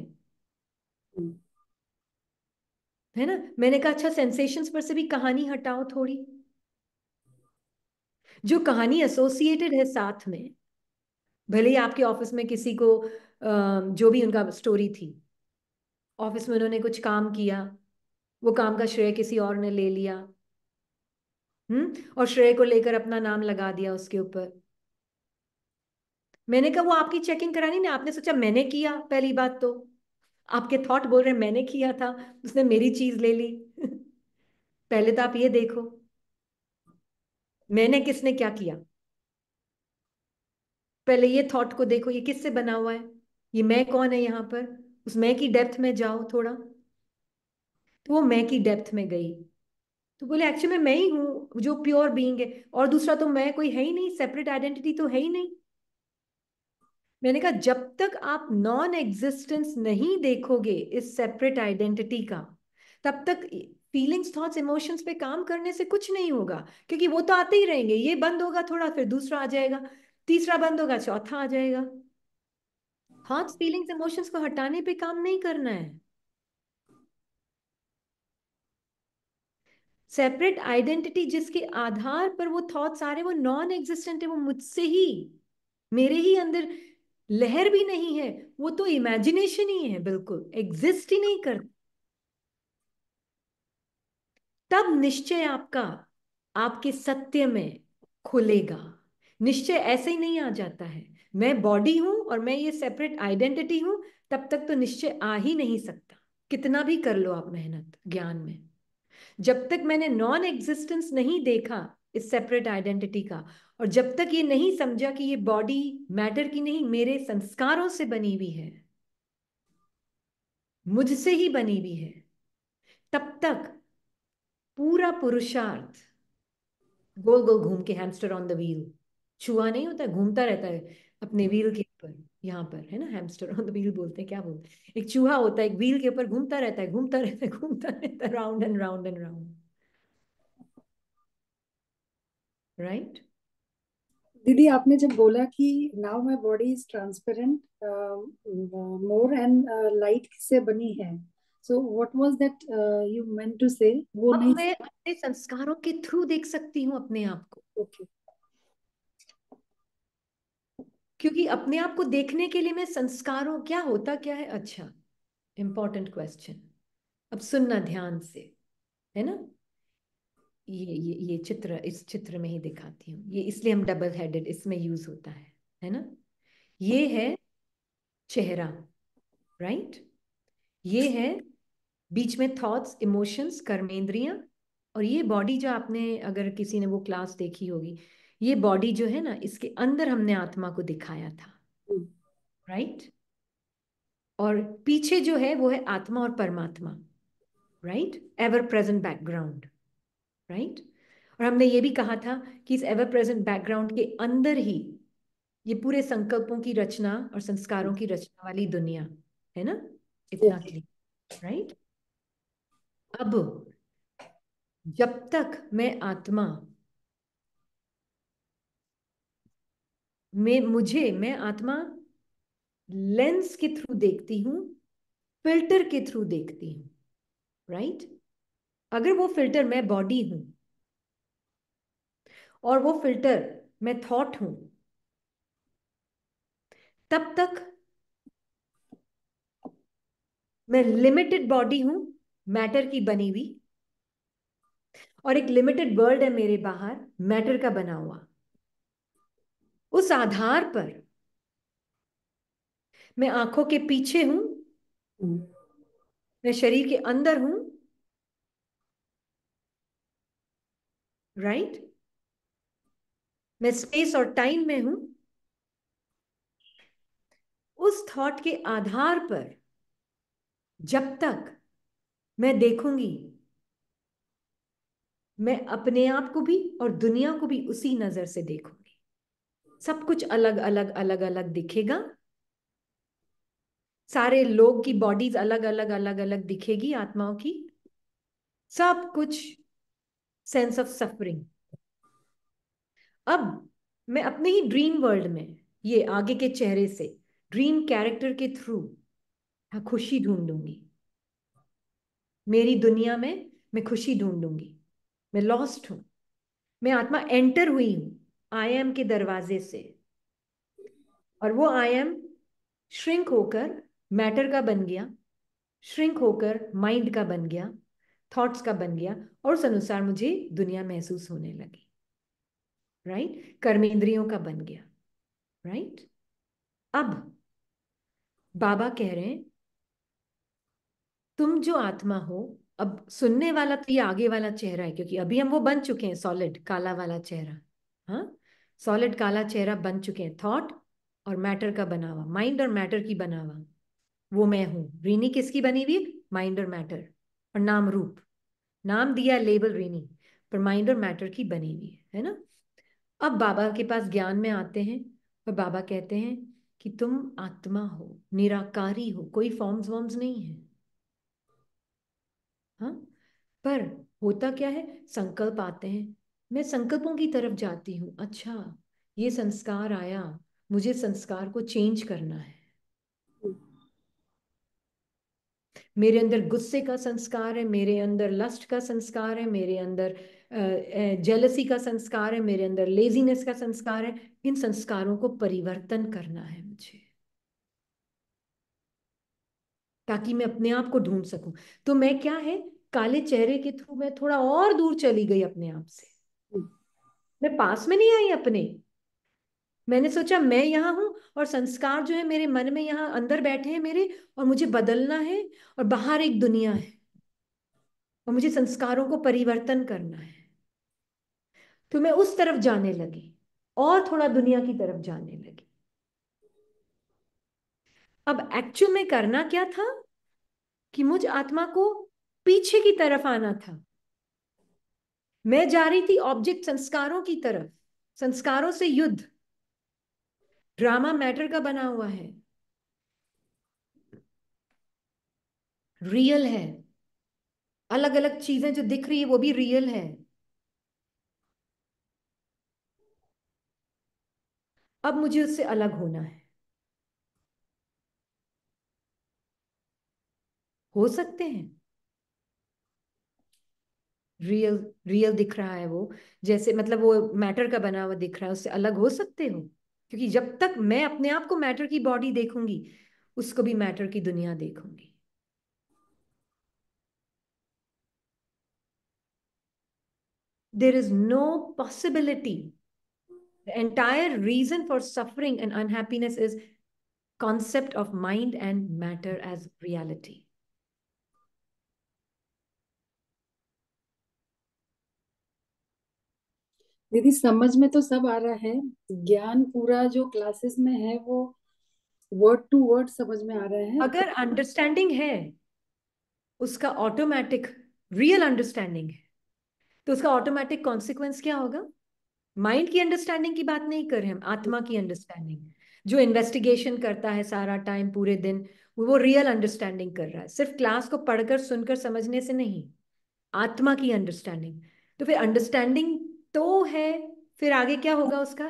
हम्म। है ना मैंने कहा अच्छा सेंसेशंस पर से भी कहानी हटाओ थोड़ी जो कहानी एसोसिएटेड है साथ में भले ही आपके ऑफिस में किसी को जो भी उनका स्टोरी थी ऑफिस में उन्होंने कुछ काम किया वो काम का श्रेय किसी और ने ले लिया हम्म और श्रेय को लेकर अपना नाम लगा दिया उसके ऊपर मैंने कहा वो आपकी चेकिंग करानी ना आपने सोचा मैंने किया पहली बात तो आपके थॉट बोल रहे मैंने किया था उसने मेरी चीज ले ली (laughs) पहले तो आप ये देखो मैंने किसने क्या किया पहले ये थॉट को देखो ये किससे बना हुआ है ये मैं कौन है यहां पर उस मैं की डेप्थ में जाओ थोड़ा तो वो मैं की डेप्थ में गई तो बोले एक्चुअली मैं मैं ही हूं जो प्योर बीइंग है और दूसरा तो मैं कोई है ही नहीं सेपरेट आइडेंटिटी तो है ही नहीं मैंने कहा जब तक आप नॉन एग्जिस्टेंस नहीं देखोगे इस सेपरेट आइडेंटिटी का तब तक फीलिंग्स थॉट्स इमोशंस पे काम करने से कुछ नहीं होगा क्योंकि वो तो आते ही रहेंगे ये बंद होगा थोड़ा फिर दूसरा आ जाएगा तीसरा बंद होगा चौथा आ जाएगा थॉट्स फीलिंग्स इमोशंस को हटाने पे काम नहीं करना है सेपरेट आइडेंटिटी जिसके आधार पर वो थॉट हैं वो नॉन एग्जिस्टेंट है वो मुझसे ही मेरे ही अंदर लहर भी नहीं है वो तो इमेजिनेशन ही है बिल्कुल एग्जिस्ट ही नहीं कर तब निश्चय आपका आपके सत्य में खुलेगा निश्चय ऐसे ही नहीं आ जाता है मैं बॉडी हूं और मैं ये सेपरेट आइडेंटिटी हूं तब तक तो निश्चय आ ही नहीं सकता कितना भी कर लो आप मेहनत ज्ञान में जब तक मैंने नॉन एग्जिस्टेंस नहीं देखा इस सेपरेट आइडेंटिटी का और जब तक ये नहीं समझा कि ये बॉडी मैटर की नहीं मेरे संस्कारों से बनी हुई है मुझसे ही बनी हुई है तब तक पूरा पुरुषार्थ गोल गोल घूम के हैमस्टर ऑन द व्हील छुआ नहीं होता घूमता रहता है अपने व्हील के यहाँ पर है ना हैमस्टर ऑन द व्हील बोलते हैं क्या बोलते हैं एक चूहा होता है एक व्हील के ऊपर घूमता रहता है घूमता रहता है घूमता रहता है round and round and round right दीदी आपने जब बोला कि now my body is transparent more and light से बनी है so what was that you meant to say वो नहीं मैं अपने संस्कारों के थ्रू देख सकती हूँ अपने आप को ओके okay. क्योंकि अपने आप को देखने के लिए मैं संस्कारों क्या होता क्या है अच्छा इंपॉर्टेंट क्वेश्चन अब सुनना ध्यान से है ना ये ये ये चित्र इस चित्र में ही दिखाती हूँ ये इसलिए हम डबल हेडेड इसमें यूज होता है है ना ये है चेहरा राइट right? ये है बीच में थॉट्स इमोशंस कर्मेंद्रियां और ये बॉडी जो आपने अगर किसी ने वो क्लास देखी होगी ये बॉडी जो है ना इसके अंदर हमने आत्मा को दिखाया था राइट हम्म। right? और पीछे जो है वो है आत्मा और परमात्मा right ever present background right और हमने ये भी कहा था कि इस एवर प्रेजेंट बैकग्राउंड के अंदर ही ये पूरे संकल्पों की रचना और संस्कारों की रचना वाली दुनिया है ना इतना राइट अब जब तक मैं आत्मा मैं मुझे मैं आत्मा लेंस के थ्रू देखती हूं फिल्टर के थ्रू देखती हूं राइट right? अगर वो फिल्टर मैं बॉडी हूं और वो फिल्टर मैं थॉट हूं तब तक मैं लिमिटेड बॉडी हूं मैटर की बनी हुई और एक लिमिटेड वर्ल्ड है मेरे बाहर मैटर का बना हुआ उस आधार पर मैं आंखों के पीछे हूं मैं शरीर के अंदर हूं राइट मैं स्पेस और टाइम में हूं उस थॉट के आधार पर जब तक मैं देखूंगी मैं अपने आप को भी और दुनिया को भी उसी नजर से देखूंगी सब कुछ अलग अलग अलग अलग दिखेगा सारे लोग की बॉडीज अलग अलग अलग अलग दिखेगी आत्माओं की सब कुछ सेंस ऑफ सफरिंग अब मैं अपने ही ड्रीम वर्ल्ड में ये आगे के चेहरे से ड्रीम कैरेक्टर के थ्रू खुशी ढूंढूंगी मेरी दुनिया में मैं खुशी ढूंढूंगी मैं लॉस्ट हूं मैं आत्मा एंटर हुई हूं आयाम के दरवाजे से और वो आयाम श्रिंक होकर मैटर का बन गया श्रिंक होकर माइंड का बन गया थॉट्स का बन गया और उस अनुसार मुझे दुनिया महसूस होने लगी राइट कर्मेंद्रियों का बन गया राइट अब बाबा कह रहे हैं तुम जो आत्मा हो अब सुनने वाला तो ये आगे वाला चेहरा है क्योंकि अभी हम वो बन चुके हैं सॉलिड काला वाला चेहरा हाँ सॉलिड काला चेहरा बन चुके हैं थॉट और मैटर का बना हुआ माइंड और मैटर की बना हुआ वो मैं हूं रीनी किसकी बनी हुई माइंड और मैटर और नाम रूप नाम दिया लेबल रीनी पर माइंड और मैटर की बनी हुई है है ना अब बाबा के पास ज्ञान में आते हैं और बाबा कहते हैं कि तुम आत्मा हो निराकारी हो कोई फॉर्म्स वॉर्म्स नहीं है हा? पर होता क्या है संकल्प आते हैं मैं संकल्पों की तरफ जाती हूँ अच्छा ये संस्कार आया मुझे संस्कार को चेंज करना है मेरे अंदर गुस्से का संस्कार है मेरे अंदर लस्ट का संस्कार है मेरे अंदर जेलसी का संस्कार है मेरे अंदर लेजीनेस का संस्कार है इन संस्कारों को परिवर्तन करना है मुझे ताकि मैं अपने आप को ढूंढ सकूं तो मैं क्या है काले चेहरे के थ्रू मैं थोड़ा और दूर चली गई अपने आप से मैं पास में नहीं आई अपने मैंने सोचा मैं यहाँ हूँ और संस्कार जो है मेरे मन में यहाँ अंदर बैठे हैं मेरे और मुझे बदलना है और बाहर एक दुनिया है और मुझे संस्कारों को परिवर्तन करना है तो मैं उस तरफ जाने लगी और थोड़ा दुनिया की तरफ जाने लगी अब एक्चुअल में करना क्या था कि मुझ आत्मा को पीछे की तरफ आना था मैं जा रही थी ऑब्जेक्ट संस्कारों की तरफ संस्कारों से युद्ध ड्रामा मैटर का बना हुआ है रियल है अलग अलग चीजें जो दिख रही है वो भी रियल है अब मुझे उससे अलग होना है हो सकते हैं रियल रियल दिख रहा है वो जैसे मतलब वो मैटर का बना हुआ दिख रहा है उससे अलग हो सकते हो क्योंकि जब तक मैं अपने आप को मैटर की बॉडी देखूंगी उसको भी मैटर की दुनिया देखूंगी there is no possibility the entire reason for suffering and unhappiness is concept of mind and matter as reality दीदी समझ में तो सब आ रहा है ज्ञान पूरा जो क्लासेस में है वो वर्ड टू वर्ड समझ में आ रहा है अगर अंडरस्टैंडिंग है उसका ऑटोमेटिक रियल अंडरस्टैंडिंग है तो उसका ऑटोमेटिक कॉन्सिक्वेंस क्या होगा माइंड की अंडरस्टैंडिंग की बात नहीं कर रहे हम आत्मा की अंडरस्टैंडिंग जो इन्वेस्टिगेशन करता है सारा टाइम पूरे दिन वो रियल अंडरस्टैंडिंग कर रहा है सिर्फ क्लास को पढ़कर सुनकर समझने से नहीं आत्मा की अंडरस्टैंडिंग तो फिर अंडरस्टैंडिंग तो है फिर आगे क्या होगा उसका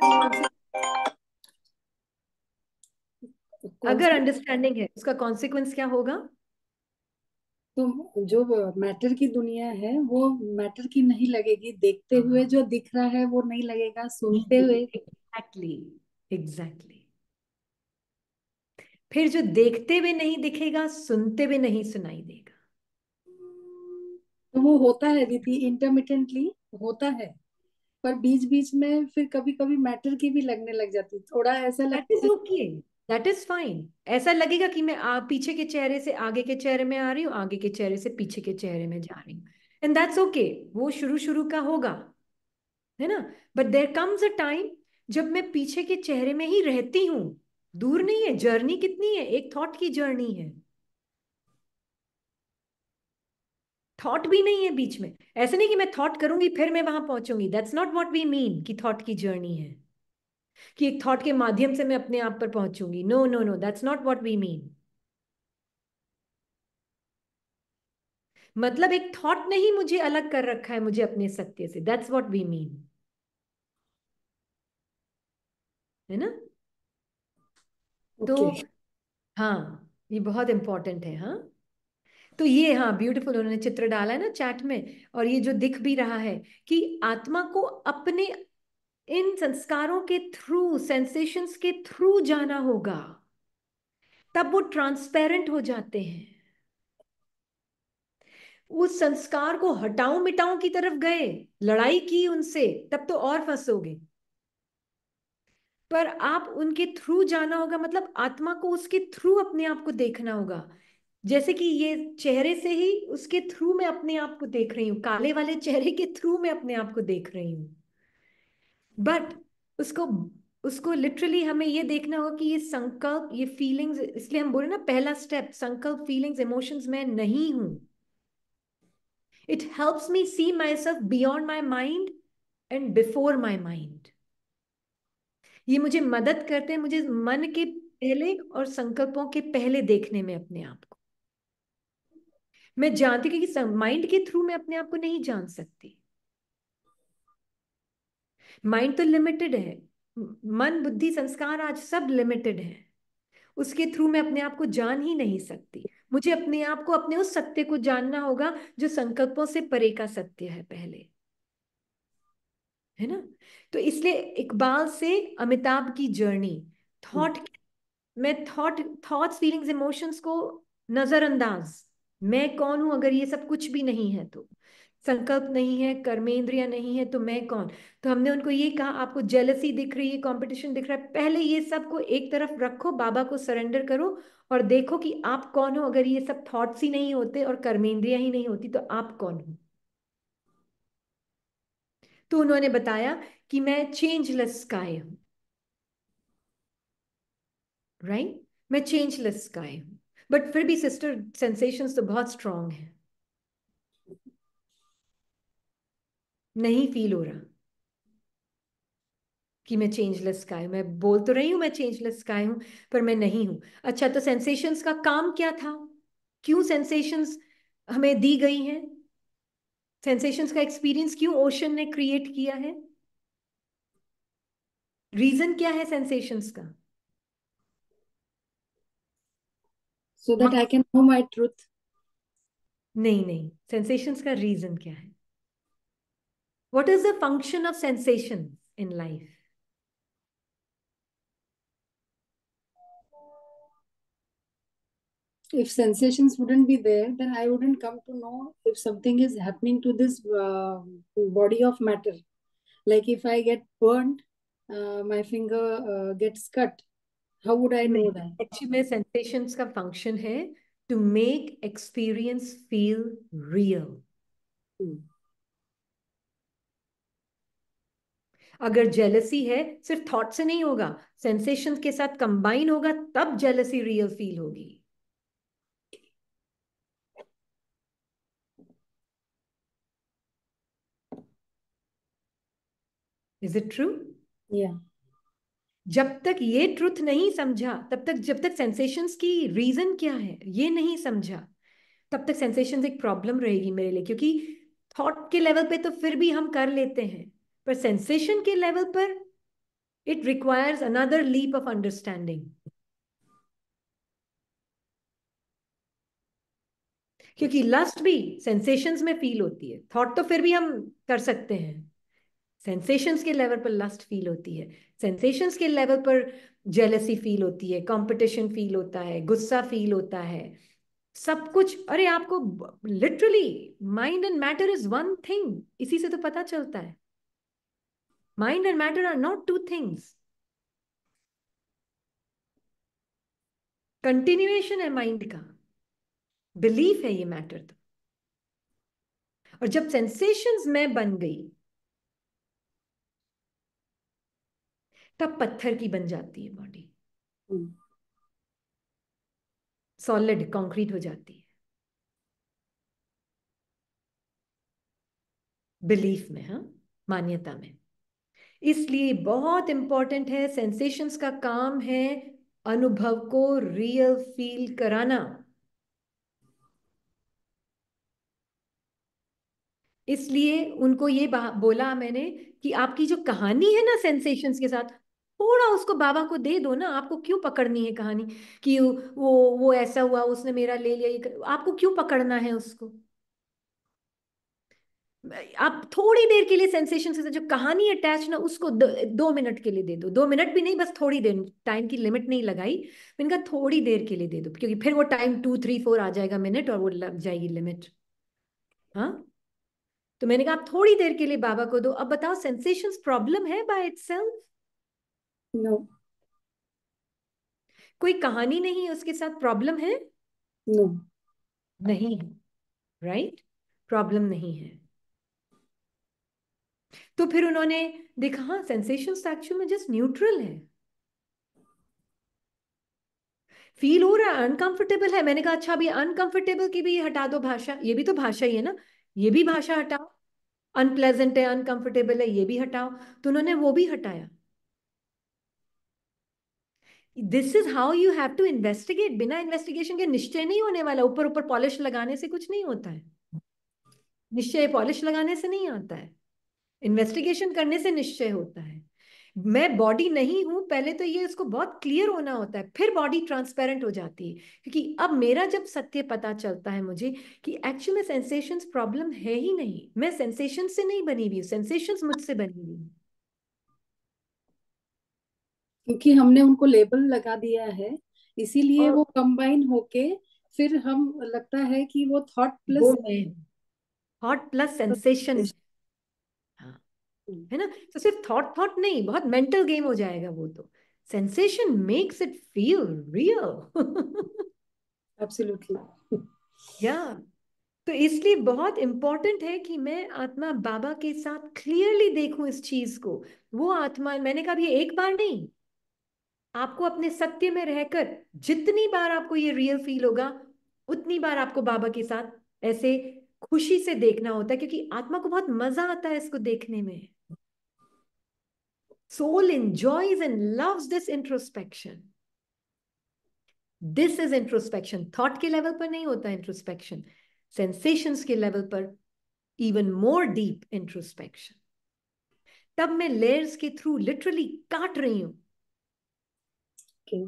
अगर अंडरस्टैंडिंग है उसका कॉन्सिक्वेंस क्या होगा तो जो मैटर की दुनिया है वो मैटर की नहीं लगेगी देखते हाँ। हुए जो दिख रहा है वो नहीं लगेगा सुनते हुए एग्जैक्टली एग्जैक्टली फिर जो देखते हुए नहीं दिखेगा सुनते हुए नहीं सुनाई देगा तो वो होता है दीदी इंटरमीडियंटली होता है पर बीच बीच में फिर कभी कभी मैटर की भी लगने लग जाती थोड़ा ऐसा लगता ओके दैट इज फाइन ऐसा लगेगा कि मैं आ, पीछे के चेहरे से आगे के चेहरे में आ रही हूँ आगे के चेहरे से पीछे के चेहरे में जा रही हूँ एंड दैट्स ओके वो शुरू शुरू का होगा है ना but there comes a time जब मैं पीछे के चेहरे में ही रहती हूँ दूर नहीं है जर्नी कितनी है एक थॉट की जर्नी है थॉट भी नहीं है बीच में ऐसे नहीं कि मैं थॉट करूंगी फिर मैं वहां पहुंचूंगी that's not what we mean कि थॉट की जर्नी है कि एक थॉट के माध्यम से मैं अपने आप पर पहुंचूंगी no no no that's not what we mean मतलब एक थॉट नहीं मुझे अलग कर रखा है मुझे अपने सत्य से दैट्स वॉट वी मीन है ना तो okay. तो हाँ ये बहुत इंपॉर्टेंट है हाँ तो ये हाँ ब्यूटीफुल उन्होंने चित्र डाला है ना चैट में और ये जो दिख भी रहा है कि आत्मा को अपने इन संस्कारों के थ्रू सेंसेशंस के थ्रू जाना होगा तब वो ट्रांसपेरेंट हो जाते हैं उस संस्कार को हटाओ मिटाओ की तरफ गए लड़ाई की उनसे तब तो और फंसोगे पर आप उनके थ्रू जाना होगा मतलब आत्मा को उसके थ्रू अपने आप को देखना होगा जैसे कि ये चेहरे से ही उसके थ्रू मैं अपने आप को देख रही हूँ काले वाले चेहरे के थ्रू मैं अपने आप को देख रही हूँ बट उसको उसको लिटरली हमें ये देखना होगा कि ये संकल्प ये फीलिंग्स इसलिए हम बोले ना पहला स्टेप संकल्प फीलिंग्स इमोशंस मैं नहीं हूं it helps me see my self beyond my mind and before my mind ये मुझे मदद करते हैं मुझे मन के पहले और संकल्पों के पहले देखने में अपने आप को मैं जानती क्योंकि माइंड के थ्रू मैं अपने आप को नहीं जान सकती माइंड तो लिमिटेड है मन बुद्धि संस्कार आज सब लिमिटेड है उसके थ्रू मैं अपने आप को जान ही नहीं सकती मुझे अपने आप को अपने उस सत्य को जानना होगा जो संकल्पों से परे का सत्य है पहले है ना तो इसलिए इकबाल से अमिताभ की जर्नी हम्म। थॉट मैं थॉट थॉट्स फीलिंग्स इमोशंस को नजरअंदाज मैं कौन हूं अगर ये सब कुछ भी नहीं है तो संकल्प नहीं है कर्मेंद्रिया नहीं है तो मैं कौन तो हमने उनको ये कहा आपको जेलसी दिख रही है कंपटीशन दिख रहा है पहले ये सब को एक तरफ रखो बाबा को सरेंडर करो और देखो कि आप कौन हो अगर ये सब थॉट्स ही नहीं होते और कर्मेंद्रिया ही नहीं होती तो आप कौन हो तो उन्होंने बताया कि मैं चेंजलेस काय हूं राइट right? मैं चेंजलेस काय हूं बट फिर भी सिस्टर सेंसेशंस तो बहुत स्ट्रांग है नहीं फील हो रहा कि मैं चेंजलेस का मैं बोल तो रही हूं मैं चेंजलेस का हूं पर मैं नहीं हूं अच्छा तो सेंसेशंस का काम क्या था क्यों सेंसेशंस हमें दी गई हैं सेंसेशंस का एक्सपीरियंस क्यों ओशन ने क्रिएट किया है रीजन क्या है सेंसेशंस का so that I can know my truth नहीं नहीं सेंसेशंस का रीजन क्या है what is the function of sensation in life if sensations wouldn't be there then i wouldn't come to know if something is happening to this uh, body of matter like if i get burned uh, my finger uh, gets cut how would I know that? Actually में sensations का function है to make experience feel real. Hmm. अगर jealousy है सिर्फ thought से नहीं होगा sensation के साथ कंबाइन होगा तब जेलसी रियल फील होगी इज इट ट्रू या जब तक ये ट्रुथ नहीं समझा तब तक जब तक सेंसेशंस की रीजन क्या है ये नहीं समझा तब तक सेंसेशंस एक प्रॉब्लम रहेगी मेरे लिए क्योंकि थॉट के लेवल पे तो फिर भी हम कर लेते हैं पर सेंसेशन के लेवल पर it requires another leap of understanding क्योंकि लस्ट भी सेंसेशंस में फील होती है थॉट तो फिर भी हम कर सकते हैं सेंसेशंस के लेवल पर लस्ट फील होती है सेंसेशंस के लेवल पर जेलसी फील होती है कंपटीशन फील होता है गुस्सा फील होता है सब कुछ अरे आपको literally mind and matter is one thing इसी से तो पता चलता है mind and matter are not two things continuation है माइंड का बिलीफ है ये मैटर तो और जब सेंसेशंस मैं बन गई तब पत्थर की बन जाती है बॉडी सॉलिड कॉन्क्रीट हो जाती है बिलीफ में हाँ मान्यता में इसलिए बहुत इंपॉर्टेंट है सेंसेशंस का काम है अनुभव को रियल फील कराना इसलिए उनको ये बोला मैंने कि आपकी जो कहानी है ना सेंसेशंस के साथ थोड़ा उसको बाबा को दे दो ना आपको क्यों पकड़नी है कहानी कि वो वो ऐसा हुआ उसने मेरा ले लिया ये कर... आपको क्यों पकड़ना है उसको आप थोड़ी देर के लिए सेंसेशन से जो कहानी अटैच ना उसको दो, दो मिनट के लिए दे दो दो मिनट भी नहीं बस थोड़ी देर टाइम की लिमिट नहीं लगाई मैंने कहा थोड़ी देर के लिए दे दो क्योंकि फिर वो टाइम टू थ्री फोर आ जाएगा मिनट और वो लग जाएगी लिमिट हाँ तो मैंने कहा आप थोड़ी देर के लिए बाबा को दो अब बताओ सेंसेशन प्रॉब्लम है बाय इट नो no. कोई कहानी नहीं है उसके साथ प्रॉब्लम है नो no. नहीं है राइट प्रॉब्लम नहीं है तो फिर उन्होंने देखा हाँ सेंसेशन एक्चुअल तो में जस्ट न्यूट्रल है फील हो रहा है अनकंफर्टेबल है मैंने कहा अच्छा अभी अनकंफर्टेबल की भी हटा दो भाषा ये भी तो भाषा ही है ना ये भी भाषा हटाओ अनप्लेजेंट है अनकंफर्टेबल है ये भी हटाओ तो उन्होंने वो भी हटाया this is how you have to investigate बिना इन्वेस्टिगेशन के निश्चय नहीं होने वाला ऊपर ऊपर पॉलिश लगाने से कुछ नहीं होता है निश्चय पॉलिश लगाने से नहीं आता है इन्वेस्टिगेशन करने से निश्चय होता है मैं बॉडी नहीं हूं पहले तो ये इसको बहुत क्लियर होना होता है फिर बॉडी ट्रांसपेरेंट हो जाती है क्योंकि अब मेरा जब सत्य पता चलता है मुझे कि एक्चुअली सेंसेशंस प्रॉब्लम है ही नहीं मैं सेंसेशन से नहीं बनी हुई हूँ सेंसेशंस मुझसे बनी हुई हूँ क्योंकि हमने उनको लेबल लगा दिया है इसीलिए वो कंबाइन होके फिर हम लगता है कि वो thought plus thought plus sensation है ना तो सिर्फ थॉट थॉट नहीं बहुत मेंटल गेम हो जाएगा वो तो sensation makes it feel real absolutely या तो इसलिए बहुत इंपॉर्टेंट है कि मैं आत्मा बाबा के साथ क्लियरली देखूं इस चीज को वो आत्मा मैंने कहा ये एक बार नहीं आपको अपने सत्य में रहकर जितनी बार आपको ये रियल फील होगा उतनी बार आपको बाबा के साथ ऐसे खुशी से देखना होता है क्योंकि आत्मा को बहुत मजा आता है इसको देखने में soul enjoys and loves this introspection this is introspection thought के लेवल पर नहीं होता इंट्रोस्पेक्शन सेंसेशन के लेवल पर इवन मोर डीप इंट्रोस्पेक्शन तब मैं लेयर्स के थ्रू लिटरली काट रही हूं okay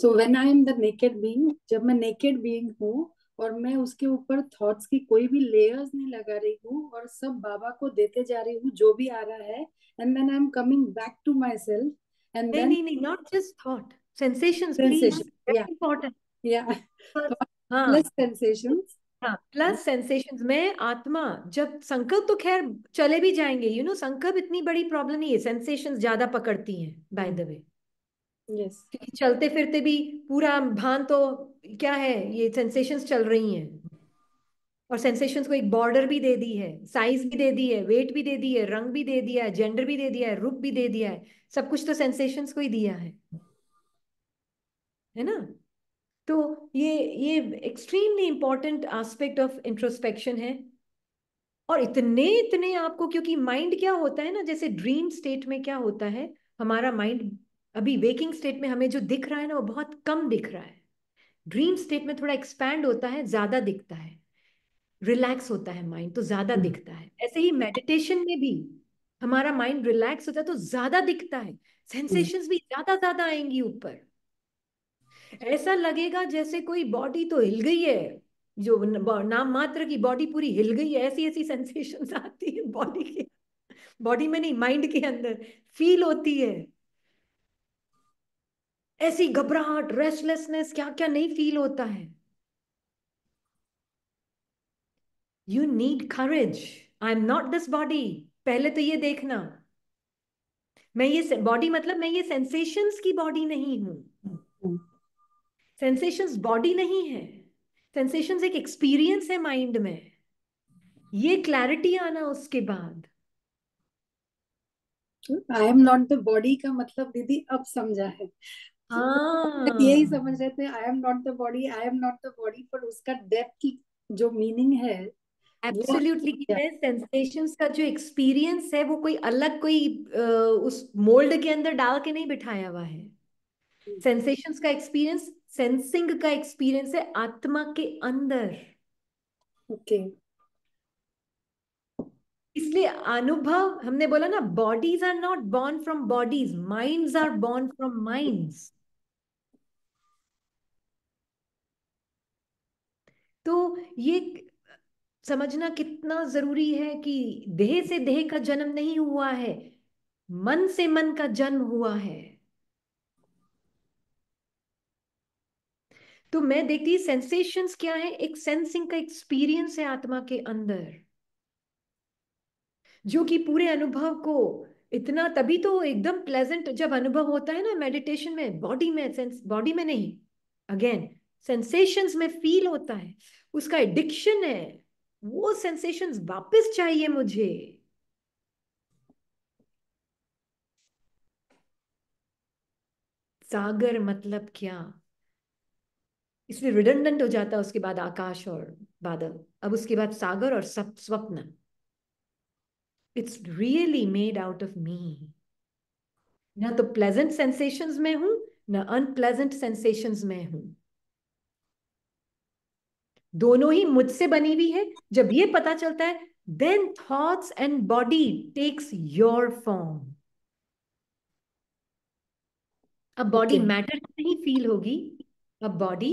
so when I am the naked being जब मैं नेकेड बीइंग हूँ और मैं उसके ऊपर थॉट्स की कोई भी लेयर्स नहीं लगा रही हूँ और सब बाबा को देते जा रही हूँ जो भी आ रहा है and then I am coming back to my self and then नहीं नहीं not just thought sensations sensation important या प्लस सेंसेशंस प्लस सेंसेशंस में आत्मा जब संकल्प तो खैर चले भी जाएंगे यू नो संकल्प इतनी बड़ी प्रॉब्लम नहीं है सेंसेशंस ज्यादा पकड़ती हैं बाय द वे yes. चलते फिरते भी पूरा भान तो क्या है ये सेंसेशंस चल रही हैं और सेंसेशंस को एक बॉर्डर भी दे दी है साइज भी दे दी है वेट भी दे दी है रंग भी दे दिया है जेंडर भी दे दिया है रूप भी दे दिया है सब कुछ तो सेंसेशंस को ही दिया है है ना तो ये ये extremely important aspect of introspection है और इतने इतने आपको क्योंकि माइंड क्या होता है ना जैसे ड्रीम स्टेट में क्या होता है हमारा माइंड अभी वेकिंग स्टेट में हमें जो दिख रहा है ना वो बहुत कम दिख रहा है ड्रीम स्टेट में थोड़ा एक्सपैंड होता है ज्यादा दिखता है रिलैक्स होता है माइंड तो ज्यादा हम्म। दिखता है ऐसे ही मेडिटेशन में भी हमारा माइंड रिलैक्स होता है तो ज्यादा दिखता है सेंसेशंस हम्म। भी ज्यादा ज्यादा आएंगी ऊपर ऐसा लगेगा जैसे कोई बॉडी तो हिल गई है जो नाम मात्र की बॉडी पूरी हिल गई है ऐसी ऐसी सेंसेशंस (laughs) आती है बॉडी के बॉडी में नहीं माइंड के अंदर फील होती है ऐसी घबराहट रेस्टलेसनेस क्या क्या नहीं फील होता है you need courage I am not this body पहले तो ये देखना मैं ये बॉडी मतलब मैं ये सेंसेशंस की बॉडी नहीं हूं सेंसेशंस बॉडी नहीं है सेंसेशंस एक एक्सपीरियंस है माइंड में ये क्लैरिटी आना उसके बाद I am not the body का मतलब दीदी अब समझा है हाँ। यही समझ रहे थे I am not the body I am not the body पर उसका डेप्थ जो मीनिंग है एब्सोल्युटली सेंसेशंस का जो एक्सपीरियंस है वो कोई अलग कोई उस मोल्ड के अंदर डाल के नहीं बिठाया हुआ है सेंसेशंस hmm. का एक्सपीरियंस सेंसिंग का एक्सपीरियंस है आत्मा के अंदर ओके okay. इसलिए अनुभव हमने बोला ना bodies are not born from bodies minds are born from minds तो ये समझना कितना जरूरी है कि देह से देह का जन्म नहीं हुआ है मन से मन का जन्म हुआ है तो मैं देखती सेंसेशंस क्या है एक सेंसिंग का एक्सपीरियंस है आत्मा के अंदर जो कि पूरे अनुभव को इतना तभी तो एकदम प्लेजेंट जब अनुभव होता है ना मेडिटेशन में बॉडी में सेंस बॉडी में नहीं अगेन सेंसेशंस में फील होता है उसका एडिक्शन है वो सेंसेशंस वापस चाहिए मुझे सागर मतलब क्या इसलिए रिडंडेंट हो जाता है उसके बाद आकाश और बादल अब उसके बाद सागर और सब स्वप्न it's really made out of me ना तो प्लेजेंट सेंसेशंस में हूं ना अनप्लेजेंट सेंसेशंस में हूं दोनों ही मुझसे बनी हुई है जब ये पता चलता है then thoughts and body takes your form अब बॉडी मैटर तो नहीं फील होगी अब बॉडी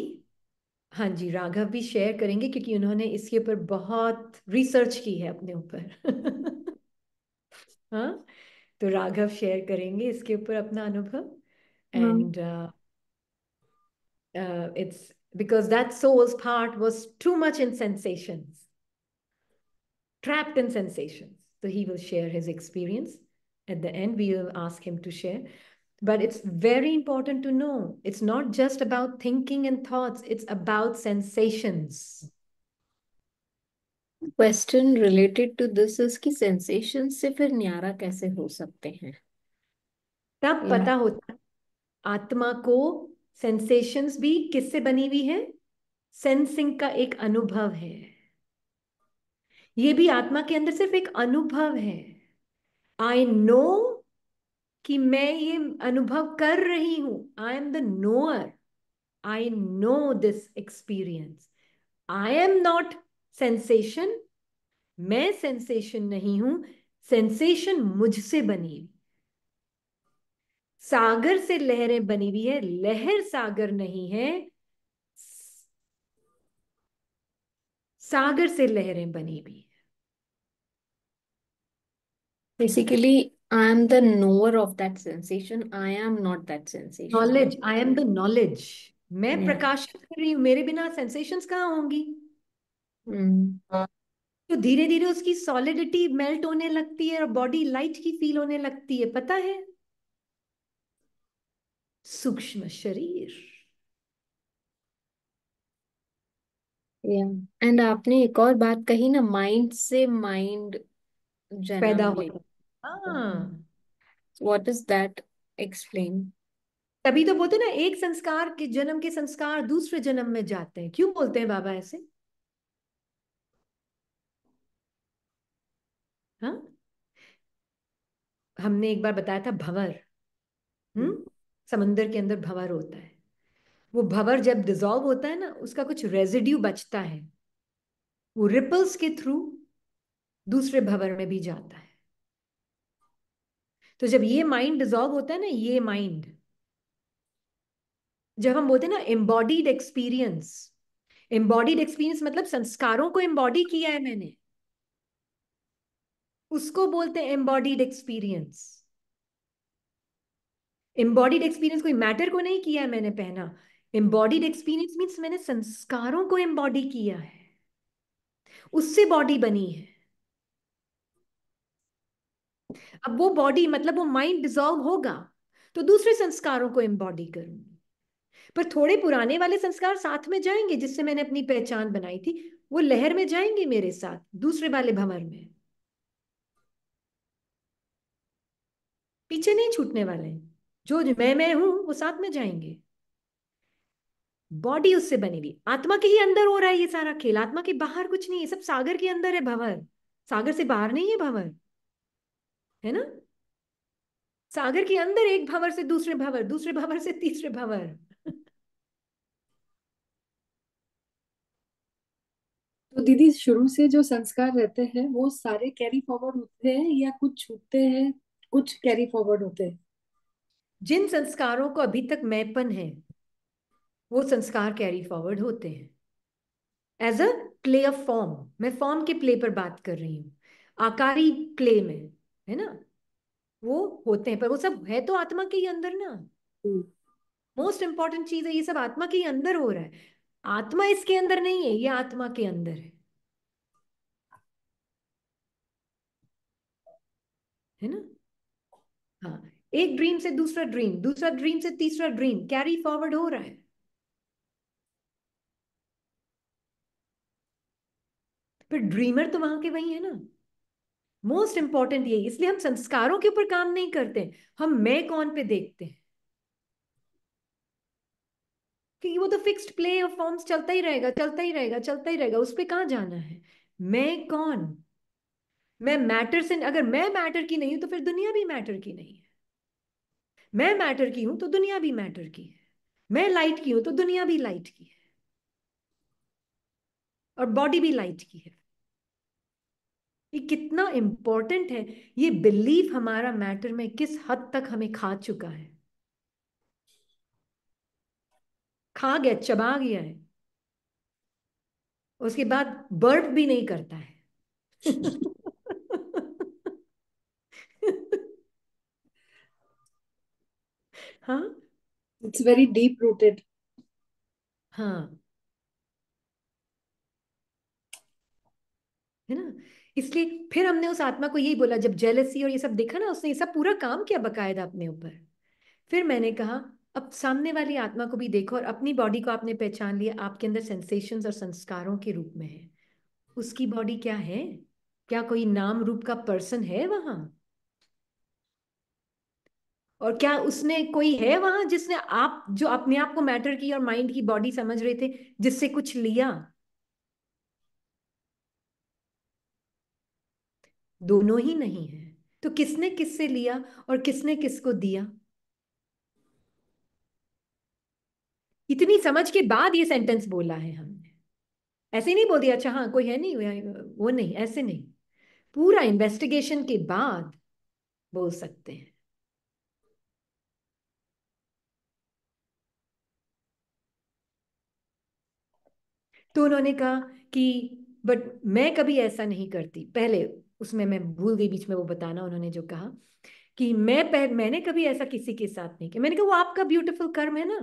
हाँ जी राघव भी शेयर करेंगे क्योंकि उन्होंने इसके ऊपर बहुत रिसर्च की है अपने ऊपर (laughs) हाँ तो राघव शेयर करेंगे इसके ऊपर अपना अनुभव एंड हाँ। It's because that soul's part was too much in sensations, trapped in sensations. So he will share his experience. At the end, we will ask him to share. But it's very important to know it's not just about thinking and thoughts, it's about sensations. related to this is is sensations, if से are न्यारा कैसे हो सकते हैं तब पता होता Atma ko. Sensations भी किससे बनी हुई है सेंसिंग का एक अनुभव है ये भी आत्मा के अंदर सिर्फ एक अनुभव है आई नो कि मैं ये अनुभव कर रही हूं I am the knower I know this experience I am not sensation मैं सेंसेशन नहीं हूं सेंसेशन मुझसे बनी सागर से लहरें बनी हुई है लहर सागर नहीं है सागर से लहरें बनी हुई है basically I am the knower of that sensation I am not that sensation knowledge I am the knowledge मैं yeah. प्रकाशित कर रही हूँ मेरे बिना सेंसेशंस कहाँ होंगी hmm. तो धीरे धीरे उसकी सॉलिडिटी मेल्ट होने लगती है और बॉडी लाइट की फील होने लगती है पता है सूक्ष्म शरीर एंड yeah. आपने एक और बात कही ना माइंड से माइंड पैदा होता व्हाट इज दैट एक्सप्लेन तभी तो बोलते ना एक संस्कार के जन्म के संस्कार दूसरे जन्म में जाते हैं क्यों बोलते हैं बाबा ऐसे हा? हमने एक बार बताया था भंवर hmm. हम्म समंदर के अंदर भंवर होता है वो भंवर जब डिजॉल्व होता है ना उसका कुछ रेजिड्यू बचता है वो रिपल्स के थ्रू दूसरे भंवर में भी जाता है तो जब ये माइंड डिजॉल्व होता है ना ये माइंड जब हम बोलते हैं ना एम्बॉडीड एक्सपीरियंस एम्बॉडीड एक्सपीरियंस मतलब संस्कारों को एम्बॉडी किया है मैंने उसको बोलते हैं एम्बॉडीड एक्सपीरियंस एम्बॉडीड एक्सपीरियंस कोई मैटर को नहीं किया है मैंने पहना एम्बॉडीड एक्सपीरियंस मीन्स मैंने संस्कारों को एम्बॉडी किया है उससे बॉडी बनी है अब वो बॉडी मतलब वो माइंड डिजॉल्व होगा तो दूसरे संस्कारों को एम्बॉडी करूंगी पर थोड़े पुराने वाले संस्कार साथ में जाएंगे जिससे मैंने अपनी पहचान बनाई थी वो लहर में जाएंगे मेरे साथ दूसरे वाले भंवर में पीछे नहीं छूटने वाले हैं जो मैं मैं हूं वो साथ में जाएंगे बॉडी उससे बनी हुई आत्मा के ही अंदर हो रहा है ये सारा खेल आत्मा के बाहर कुछ नहीं है सब सागर के अंदर है भंवर सागर से बाहर नहीं है भंवर है ना सागर के अंदर एक भंवर से दूसरे भंवर दूसरे भंवर से तीसरे भंवर (laughs) तो दीदी शुरू से जो संस्कार रहते हैं वो सारे कैरी फॉरवर्ड होते हैं या कुछ छूटते हैं कुछ कैरी फॉरवर्ड होते हैं जिन संस्कारों को अभी तक मैपन है वो संस्कार कैरी फॉरवर्ड होते हैं as a play of form मैं फॉर्म के प्ले पर बात कर रही हूँ आकारी प्ले में है ना वो होते हैं पर वो सब है तो आत्मा के ही अंदर ना मोस्ट इंपॉर्टेंट चीज है ये सब आत्मा के ही अंदर हो रहा है आत्मा इसके अंदर नहीं है ये आत्मा के अंदर है है ना हाँ एक ड्रीम से दूसरा ड्रीम दूसरा ड्रीम से तीसरा ड्रीम कैरी फॉरवर्ड हो रहा है फिर ड्रीमर तो वहां के वही है ना मोस्ट इंपॉर्टेंट यही इसलिए हम संस्कारों के ऊपर काम नहीं करते हम मैं कौन पे देखते हैं क्योंकि वो तो फिक्स्ड प्ले ऑफ फॉर्म्स चलता ही रहेगा चलता ही रहेगा चलता ही रहेगा उस पर कहां जाना है मैं कौन मैं मैटर से अगर मैं मैटर की नहीं हूं तो फिर दुनिया भी मैटर की नहीं है मैं मैटर की हूं तो दुनिया भी मैटर की है मैं लाइट की हूं तो दुनिया भी लाइट की है और बॉडी भी लाइट की है ये कितना इंपॉर्टेंट है ये बिलीफ हमारा मैटर में किस हद तक हमें खा चुका है खा गया चबा गया है उसके बाद बर्फ भी नहीं करता है (laughs) हाँ इट्स वेरी डीप रूटेड हाँ है ना इसलिए फिर हमने उस आत्मा को यही बोला जब जेलसी और ये सब देखा ना उसने ये सब पूरा काम किया बकायदा अपने ऊपर फिर मैंने कहा अब सामने वाली आत्मा को भी देखो और अपनी बॉडी को आपने पहचान लिया आपके अंदर सेंसेशंस और संस्कारों के रूप में है उसकी बॉडी क्या है क्या कोई नाम रूप का पर्सन है वहां और क्या उसने कोई है वहां जिसने आप जो अपने आप को मैटर की और माइंड की बॉडी समझ रहे थे जिससे कुछ लिया दोनों ही नहीं है तो किसने किससे लिया और किसने किसको दिया इतनी समझ के बाद ये सेंटेंस बोला है हमने ऐसे नहीं बोल दिया अच्छा हाँ कोई है नहीं वो नहीं ऐसे नहीं पूरा इन्वेस्टिगेशन के बाद बोल सकते हैं तो उन्होंने कहा कि बट मैं कभी ऐसा नहीं करती पहले उसमें मैं भूल गई बीच में वो बताना उन्होंने जो कहा कि मैं पह, मैंने कभी ऐसा किसी के साथ नहीं किया मैंने कहा वो आपका ब्यूटीफुल कर्म है ना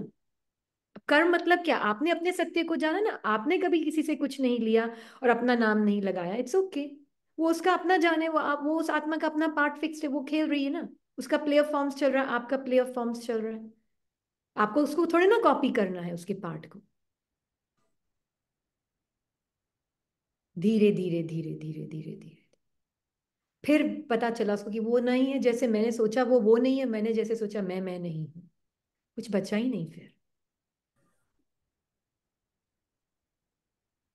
कर्म मतलब क्या आपने अपने सत्य को जाना ना आपने कभी किसी से कुछ नहीं लिया और अपना नाम नहीं लगाया इट्स ओके okay. वो उसका अपना जाने वो आप वो उस आत्मा का अपना पार्ट फिक्स है वो खेल रही है ना उसका प्ले ऑफ फॉर्म्स चल रहा है आपका प्ले ऑफ फॉर्म्स चल रहा है आपको उसको थोड़े ना कॉपी करना है उसके पार्ट को धीरे धीरे धीरे धीरे धीरे धीरे फिर पता चला उसको कि वो नहीं है जैसे मैंने सोचा वो वो नहीं है मैंने जैसे सोचा मैं मैं नहीं हूं कुछ बचा ही नहीं फिर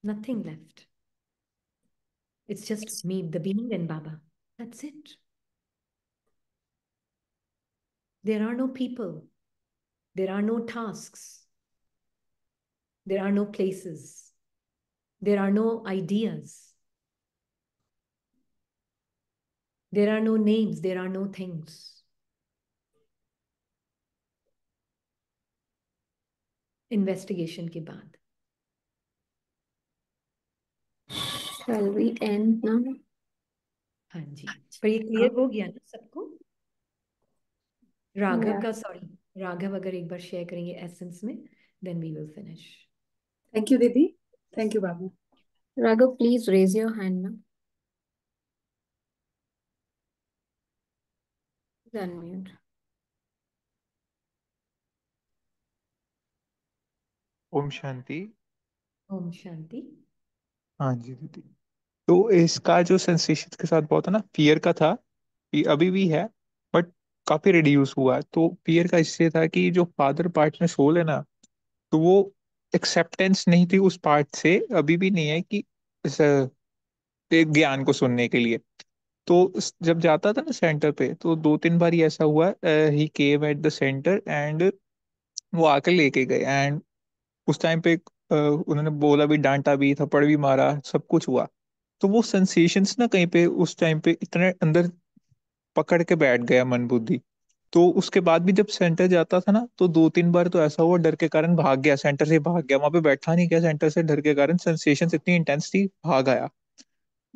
nothing left it's just me the being and बाबा that's it there are no people there are no task there are no places There are no ideas. There are no names. There are no things. Investigation ke baad Shall we end now? हाँ जी पर ये clear हो गया ना सबको Raghav yeah. का sorry Raghav अगर एक बार शेयर करेंगे एसेंस में then we will finish thank you दीदी Thank you, Babu. Raghav, please raise your hand now. Unmute. ओम शांति ओम शांति हाँ जी दीदी तो इसका जो सेंसेशन के साथ बहुत है ना फियर का था अभी भी है बट काफी रिड्यूस हुआ है तो फियर का इससे था कि जो फादर पार्टनर सोल है ना तो वो एक्सेप्टेंस नहीं थी उस पार्ट से अभी भी नहीं है कि एक ज्ञान को सुनने के लिए तो जब जाता था ना सेंटर पे तो दो तीन बार ही ऐसा हुआ ही came at the center and वो आकर लेके गए एंड उस टाइम पे uh, उन्होंने बोला भी डांटा भी थप्पड़ भी मारा सब कुछ हुआ तो वो सेंसेशंस ना कहीं पे उस टाइम पे इतने अंदर पकड़ के बैठ गया मन बुद्धि तो उसके बाद भी जब सेंटर जाता था ना तो दो तीन बार तो ऐसा हुआ डर के कारण भाग गया सेंटर से भाग गया वहां पे बैठा नहीं गया सेंटर से डर के कारण सेंसेशन इतनी इंटेंस थी भाग आया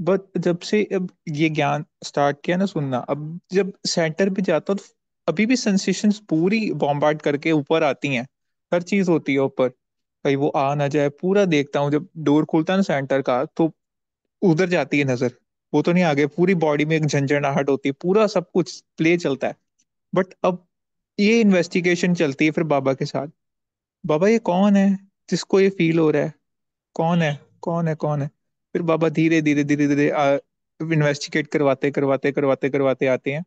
बट जब से अब ये ज्ञान स्टार्ट किया ना सुनना अब जब सेंटर पे जाता तो अभी भी सेंसेशंस पूरी बॉम्बार्ड करके ऊपर आती हैं हर चीज होती है ऊपर कहीं वो आ ना जाए पूरा देखता हूँ जब डोर खुलता है ना सेंटर का तो उधर जाती है नजर वो तो नहीं आगे पूरी बॉडी में एक झंझनाहट होती है पूरा सब कुछ प्ले चलता है बट अब ये इन्वेस्टिगेशन चलती है फिर बाबा के साथ बाबा ये कौन है जिसको ये फील हो रहा है कौन है कौन है कौन है फिर बाबा धीरे धीरे धीरे धीरे इन्वेस्टिगेट करवाते करवाते करवाते करवाते आते हैं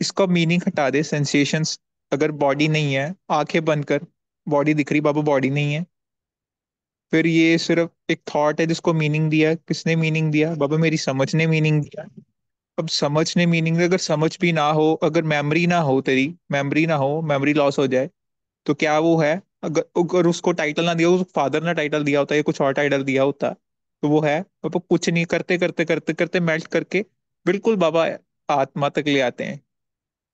इसका मीनिंग हटा दे सेंसेशंस अगर बॉडी नहीं है आंखें बंद कर बॉडी दिख रही बाबा बॉडी नहीं है फिर ये सिर्फ एक थॉट है जिसको मीनिंग दिया किसने मीनिंग दिया बाबा मेरी समझ ने मीनिंग दिया अब समझ ने मीनिंग अगर समझ भी ना हो अगर मेमोरी ना हो तेरी मेमोरी ना हो मेमोरी लॉस हो जाए तो क्या वो है अगर अगर उसको टाइटल ना दिया हो फादर ने टाइटल दिया होता है कुछ और टाइटल दिया होता तो वो है पापा कुछ नहीं करते करते करते करते मेल्ट करके बिल्कुल बाबा आत्मा तक ले आते हैं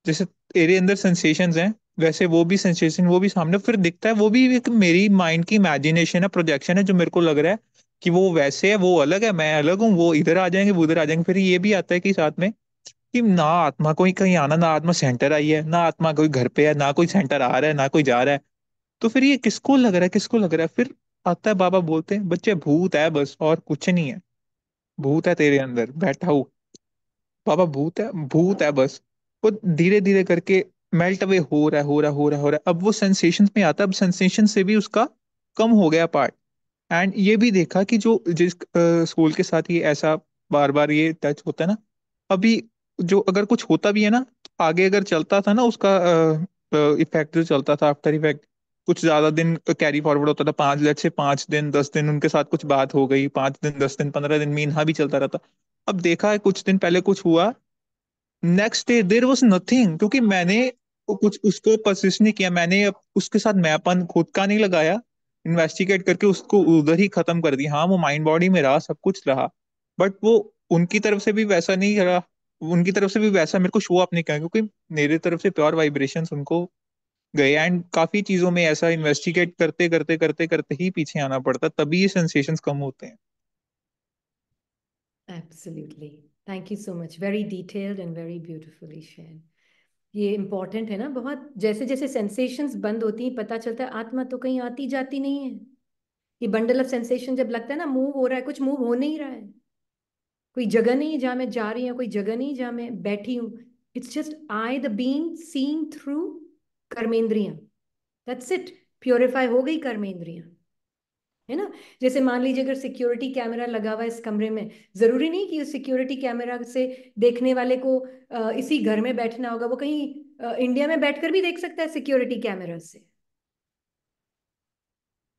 जैसे तेरे अंदर सेंसेशंस हैं वैसे वो भी सेंसेशन वो भी सामने फिर दिखता है वो भी एक मेरी माइंड की इमेजिनेशन है प्रोजेक्शन है जो मेरे को लग रहा है कि वो वैसे है वो अलग है मैं अलग हूँ वो इधर आ जाएंगे वो उधर आ जाएंगे फिर ये भी आता है कि साथ में कि ना आत्मा कोई कहीं आना ना आत्मा सेंटर आई है ना आत्मा कोई घर पे है ना कोई सेंटर आ रहा है ना कोई जा रहा है तो फिर ये किसको लग रहा है किसको लग रहा है फिर आता है बाबा बोलते हैं बच्चे भूत है बस और कुछ नहीं है भूत है तेरे अंदर बैठा हो बाबा भूत है भूत है बस वो धीरे धीरे करके मेल्ट अवे हो रहा है हो रहा हो रहा हो रहा है अब वो सेंसेशन में आता है अब सेंसेशन से भी उसका कम हो गया पार्ट एंड ये भी देखा कि जो जिस सोल के साथ ये ऐसा बार बार ये टच होता है ना अभी जो अगर कुछ होता भी है ना आगे अगर चलता था ना उसका इफेक्ट जो चलता था आफ्टर इफेक्ट कुछ ज्यादा दिन कैरी फॉरवर्ड होता था पांच लेट से पांच दिन दस दिन उनके साथ कुछ बात हो गई पांच दिन दस दिन पंद्रह दिन मीन हाँ भी चलता रहता अब देखा है कुछ दिन पहले कुछ हुआ next day there was nothing क्योंकि मैंने कुछ उसको परसिस्ट नहीं किया मैंने उसके साथ मैपन खुद का नहीं लगाया इन्वेस्टिगेट करके उसको उधर ही खत्म कर दिया हाँ वो माइंड बॉडी में रहा सब कुछ रहा बट वो उनकी तरफ से भी वैसा नहीं रहा उनकी तरफ से भी वैसा मेरे को शो अप नहीं किया क्योंकि मेरे तरफ से प्योर वाइब्रेशन उनको गए एंड काफी चीजों में ऐसा इन्वेस्टिगेट करते करते करते करते ही पीछे आना पड़ता तभी ये सेंसेशन कम होते हैं Absolutely. Thank you so much. Very detailed and very beautifully shared. ये इम्पोर्टेंट है ना बहुत जैसे जैसे सेंसेशंस बंद होती हैं पता चलता है आत्मा तो कहीं आती जाती नहीं है ये बंडल ऑफ सेंसेशन जब लगता है ना मूव हो रहा है कुछ मूव हो नहीं रहा है कोई जगह नहीं जहाँ मैं जा रही हूँ कोई जगह नहीं जहाँ मैं बैठी हूँ it's just I the being seen through कर्मेंद्रिया दैट्स इट प्योरीफाई हो गई कर्मेंद्रिया है ना जैसे मान लीजिए अगर सिक्योरिटी कैमरा लगा हुआ है इस कमरे में जरूरी नहीं कि उस सिक्योरिटी कैमरा से देखने वाले को इसी घर में बैठना होगा वो कहीं इंडिया में बैठकर भी देख सकता है सिक्योरिटी कैमरा से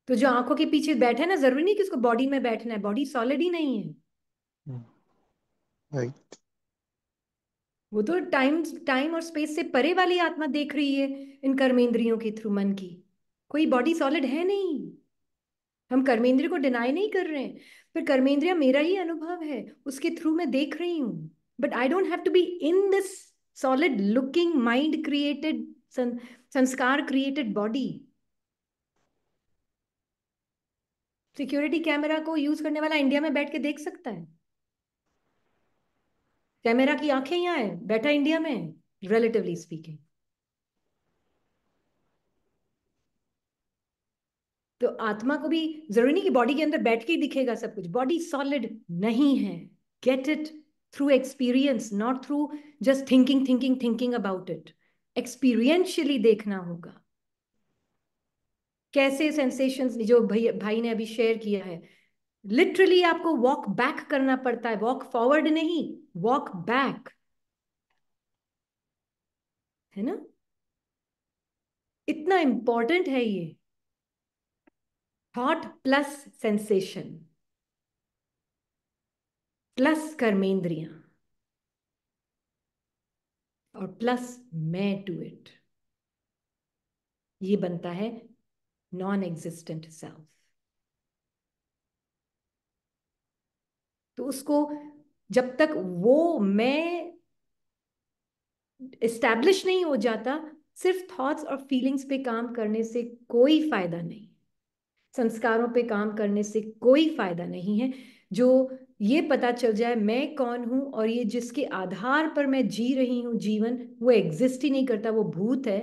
तो जो आंखों के पीछे बैठा है ना जरूरी नहीं कि उसको बॉडी में बैठना है बॉडी सॉलिड ही नहीं है hmm. right. वो तो टाइम टाइम और स्पेस से परे वाली आत्मा देख रही है इन कर्मेंद्रियों के थ्रू मन की कोई बॉडी सॉलिड है नहीं हम कर्मेंद्र को डिनाई नहीं कर रहे हैं पर कर्मेंद्रिया मेरा ही अनुभव है उसके थ्रू मैं देख रही हूँ but I don't have to be in this solid looking mind created संस्कार क्रिएटेड बॉडी सिक्योरिटी कैमरा को यूज करने वाला इंडिया में बैठ के देख सकता है कैमरा की आंखें यहाँ है बैठा इंडिया में रिलेटिवली स्पीकिंग तो आत्मा को भी जरूरी नहीं कि बॉडी के अंदर बैठ के ही दिखेगा सब कुछ बॉडी सॉलिड नहीं है get it through experience not through just thinking thinking thinking about it experientially देखना होगा कैसे सेंसेशंस जो भाई भाई ने अभी शेयर किया है लिटरली आपको वॉक बैक करना पड़ता है वॉक फॉरवर्ड नहीं वॉक बैक है ना इतना इंपॉर्टेंट है ये थॉट प्लस सेंसेशन प्लस कर्मेंद्रिया और प्लस मैं टू इट ये बनता है नॉन एग्जिस्टेंट सेल्फ तो उसको जब तक वो मैं इस्टेब्लिश नहीं हो जाता सिर्फ थॉट्स और फीलिंग्स पे काम करने से कोई फायदा नहीं संस्कारों पे काम करने से कोई फायदा नहीं है जो ये पता चल जाए मैं कौन हूं और ये जिसके आधार पर मैं जी रही हूं जीवन वो एग्जिस्ट ही नहीं करता वो भूत है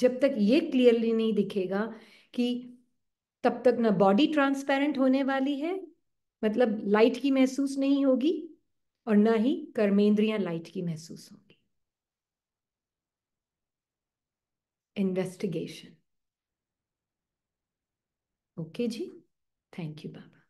जब तक ये क्लियरली नहीं दिखेगा कि तब तक ना बॉडी ट्रांसपेरेंट होने वाली है मतलब लाइट की महसूस नहीं होगी और ना ही कर्मेंद्रियां लाइट की महसूस होंगी इन्वेस्टिगेशन ओके जी थैंक यू बाबा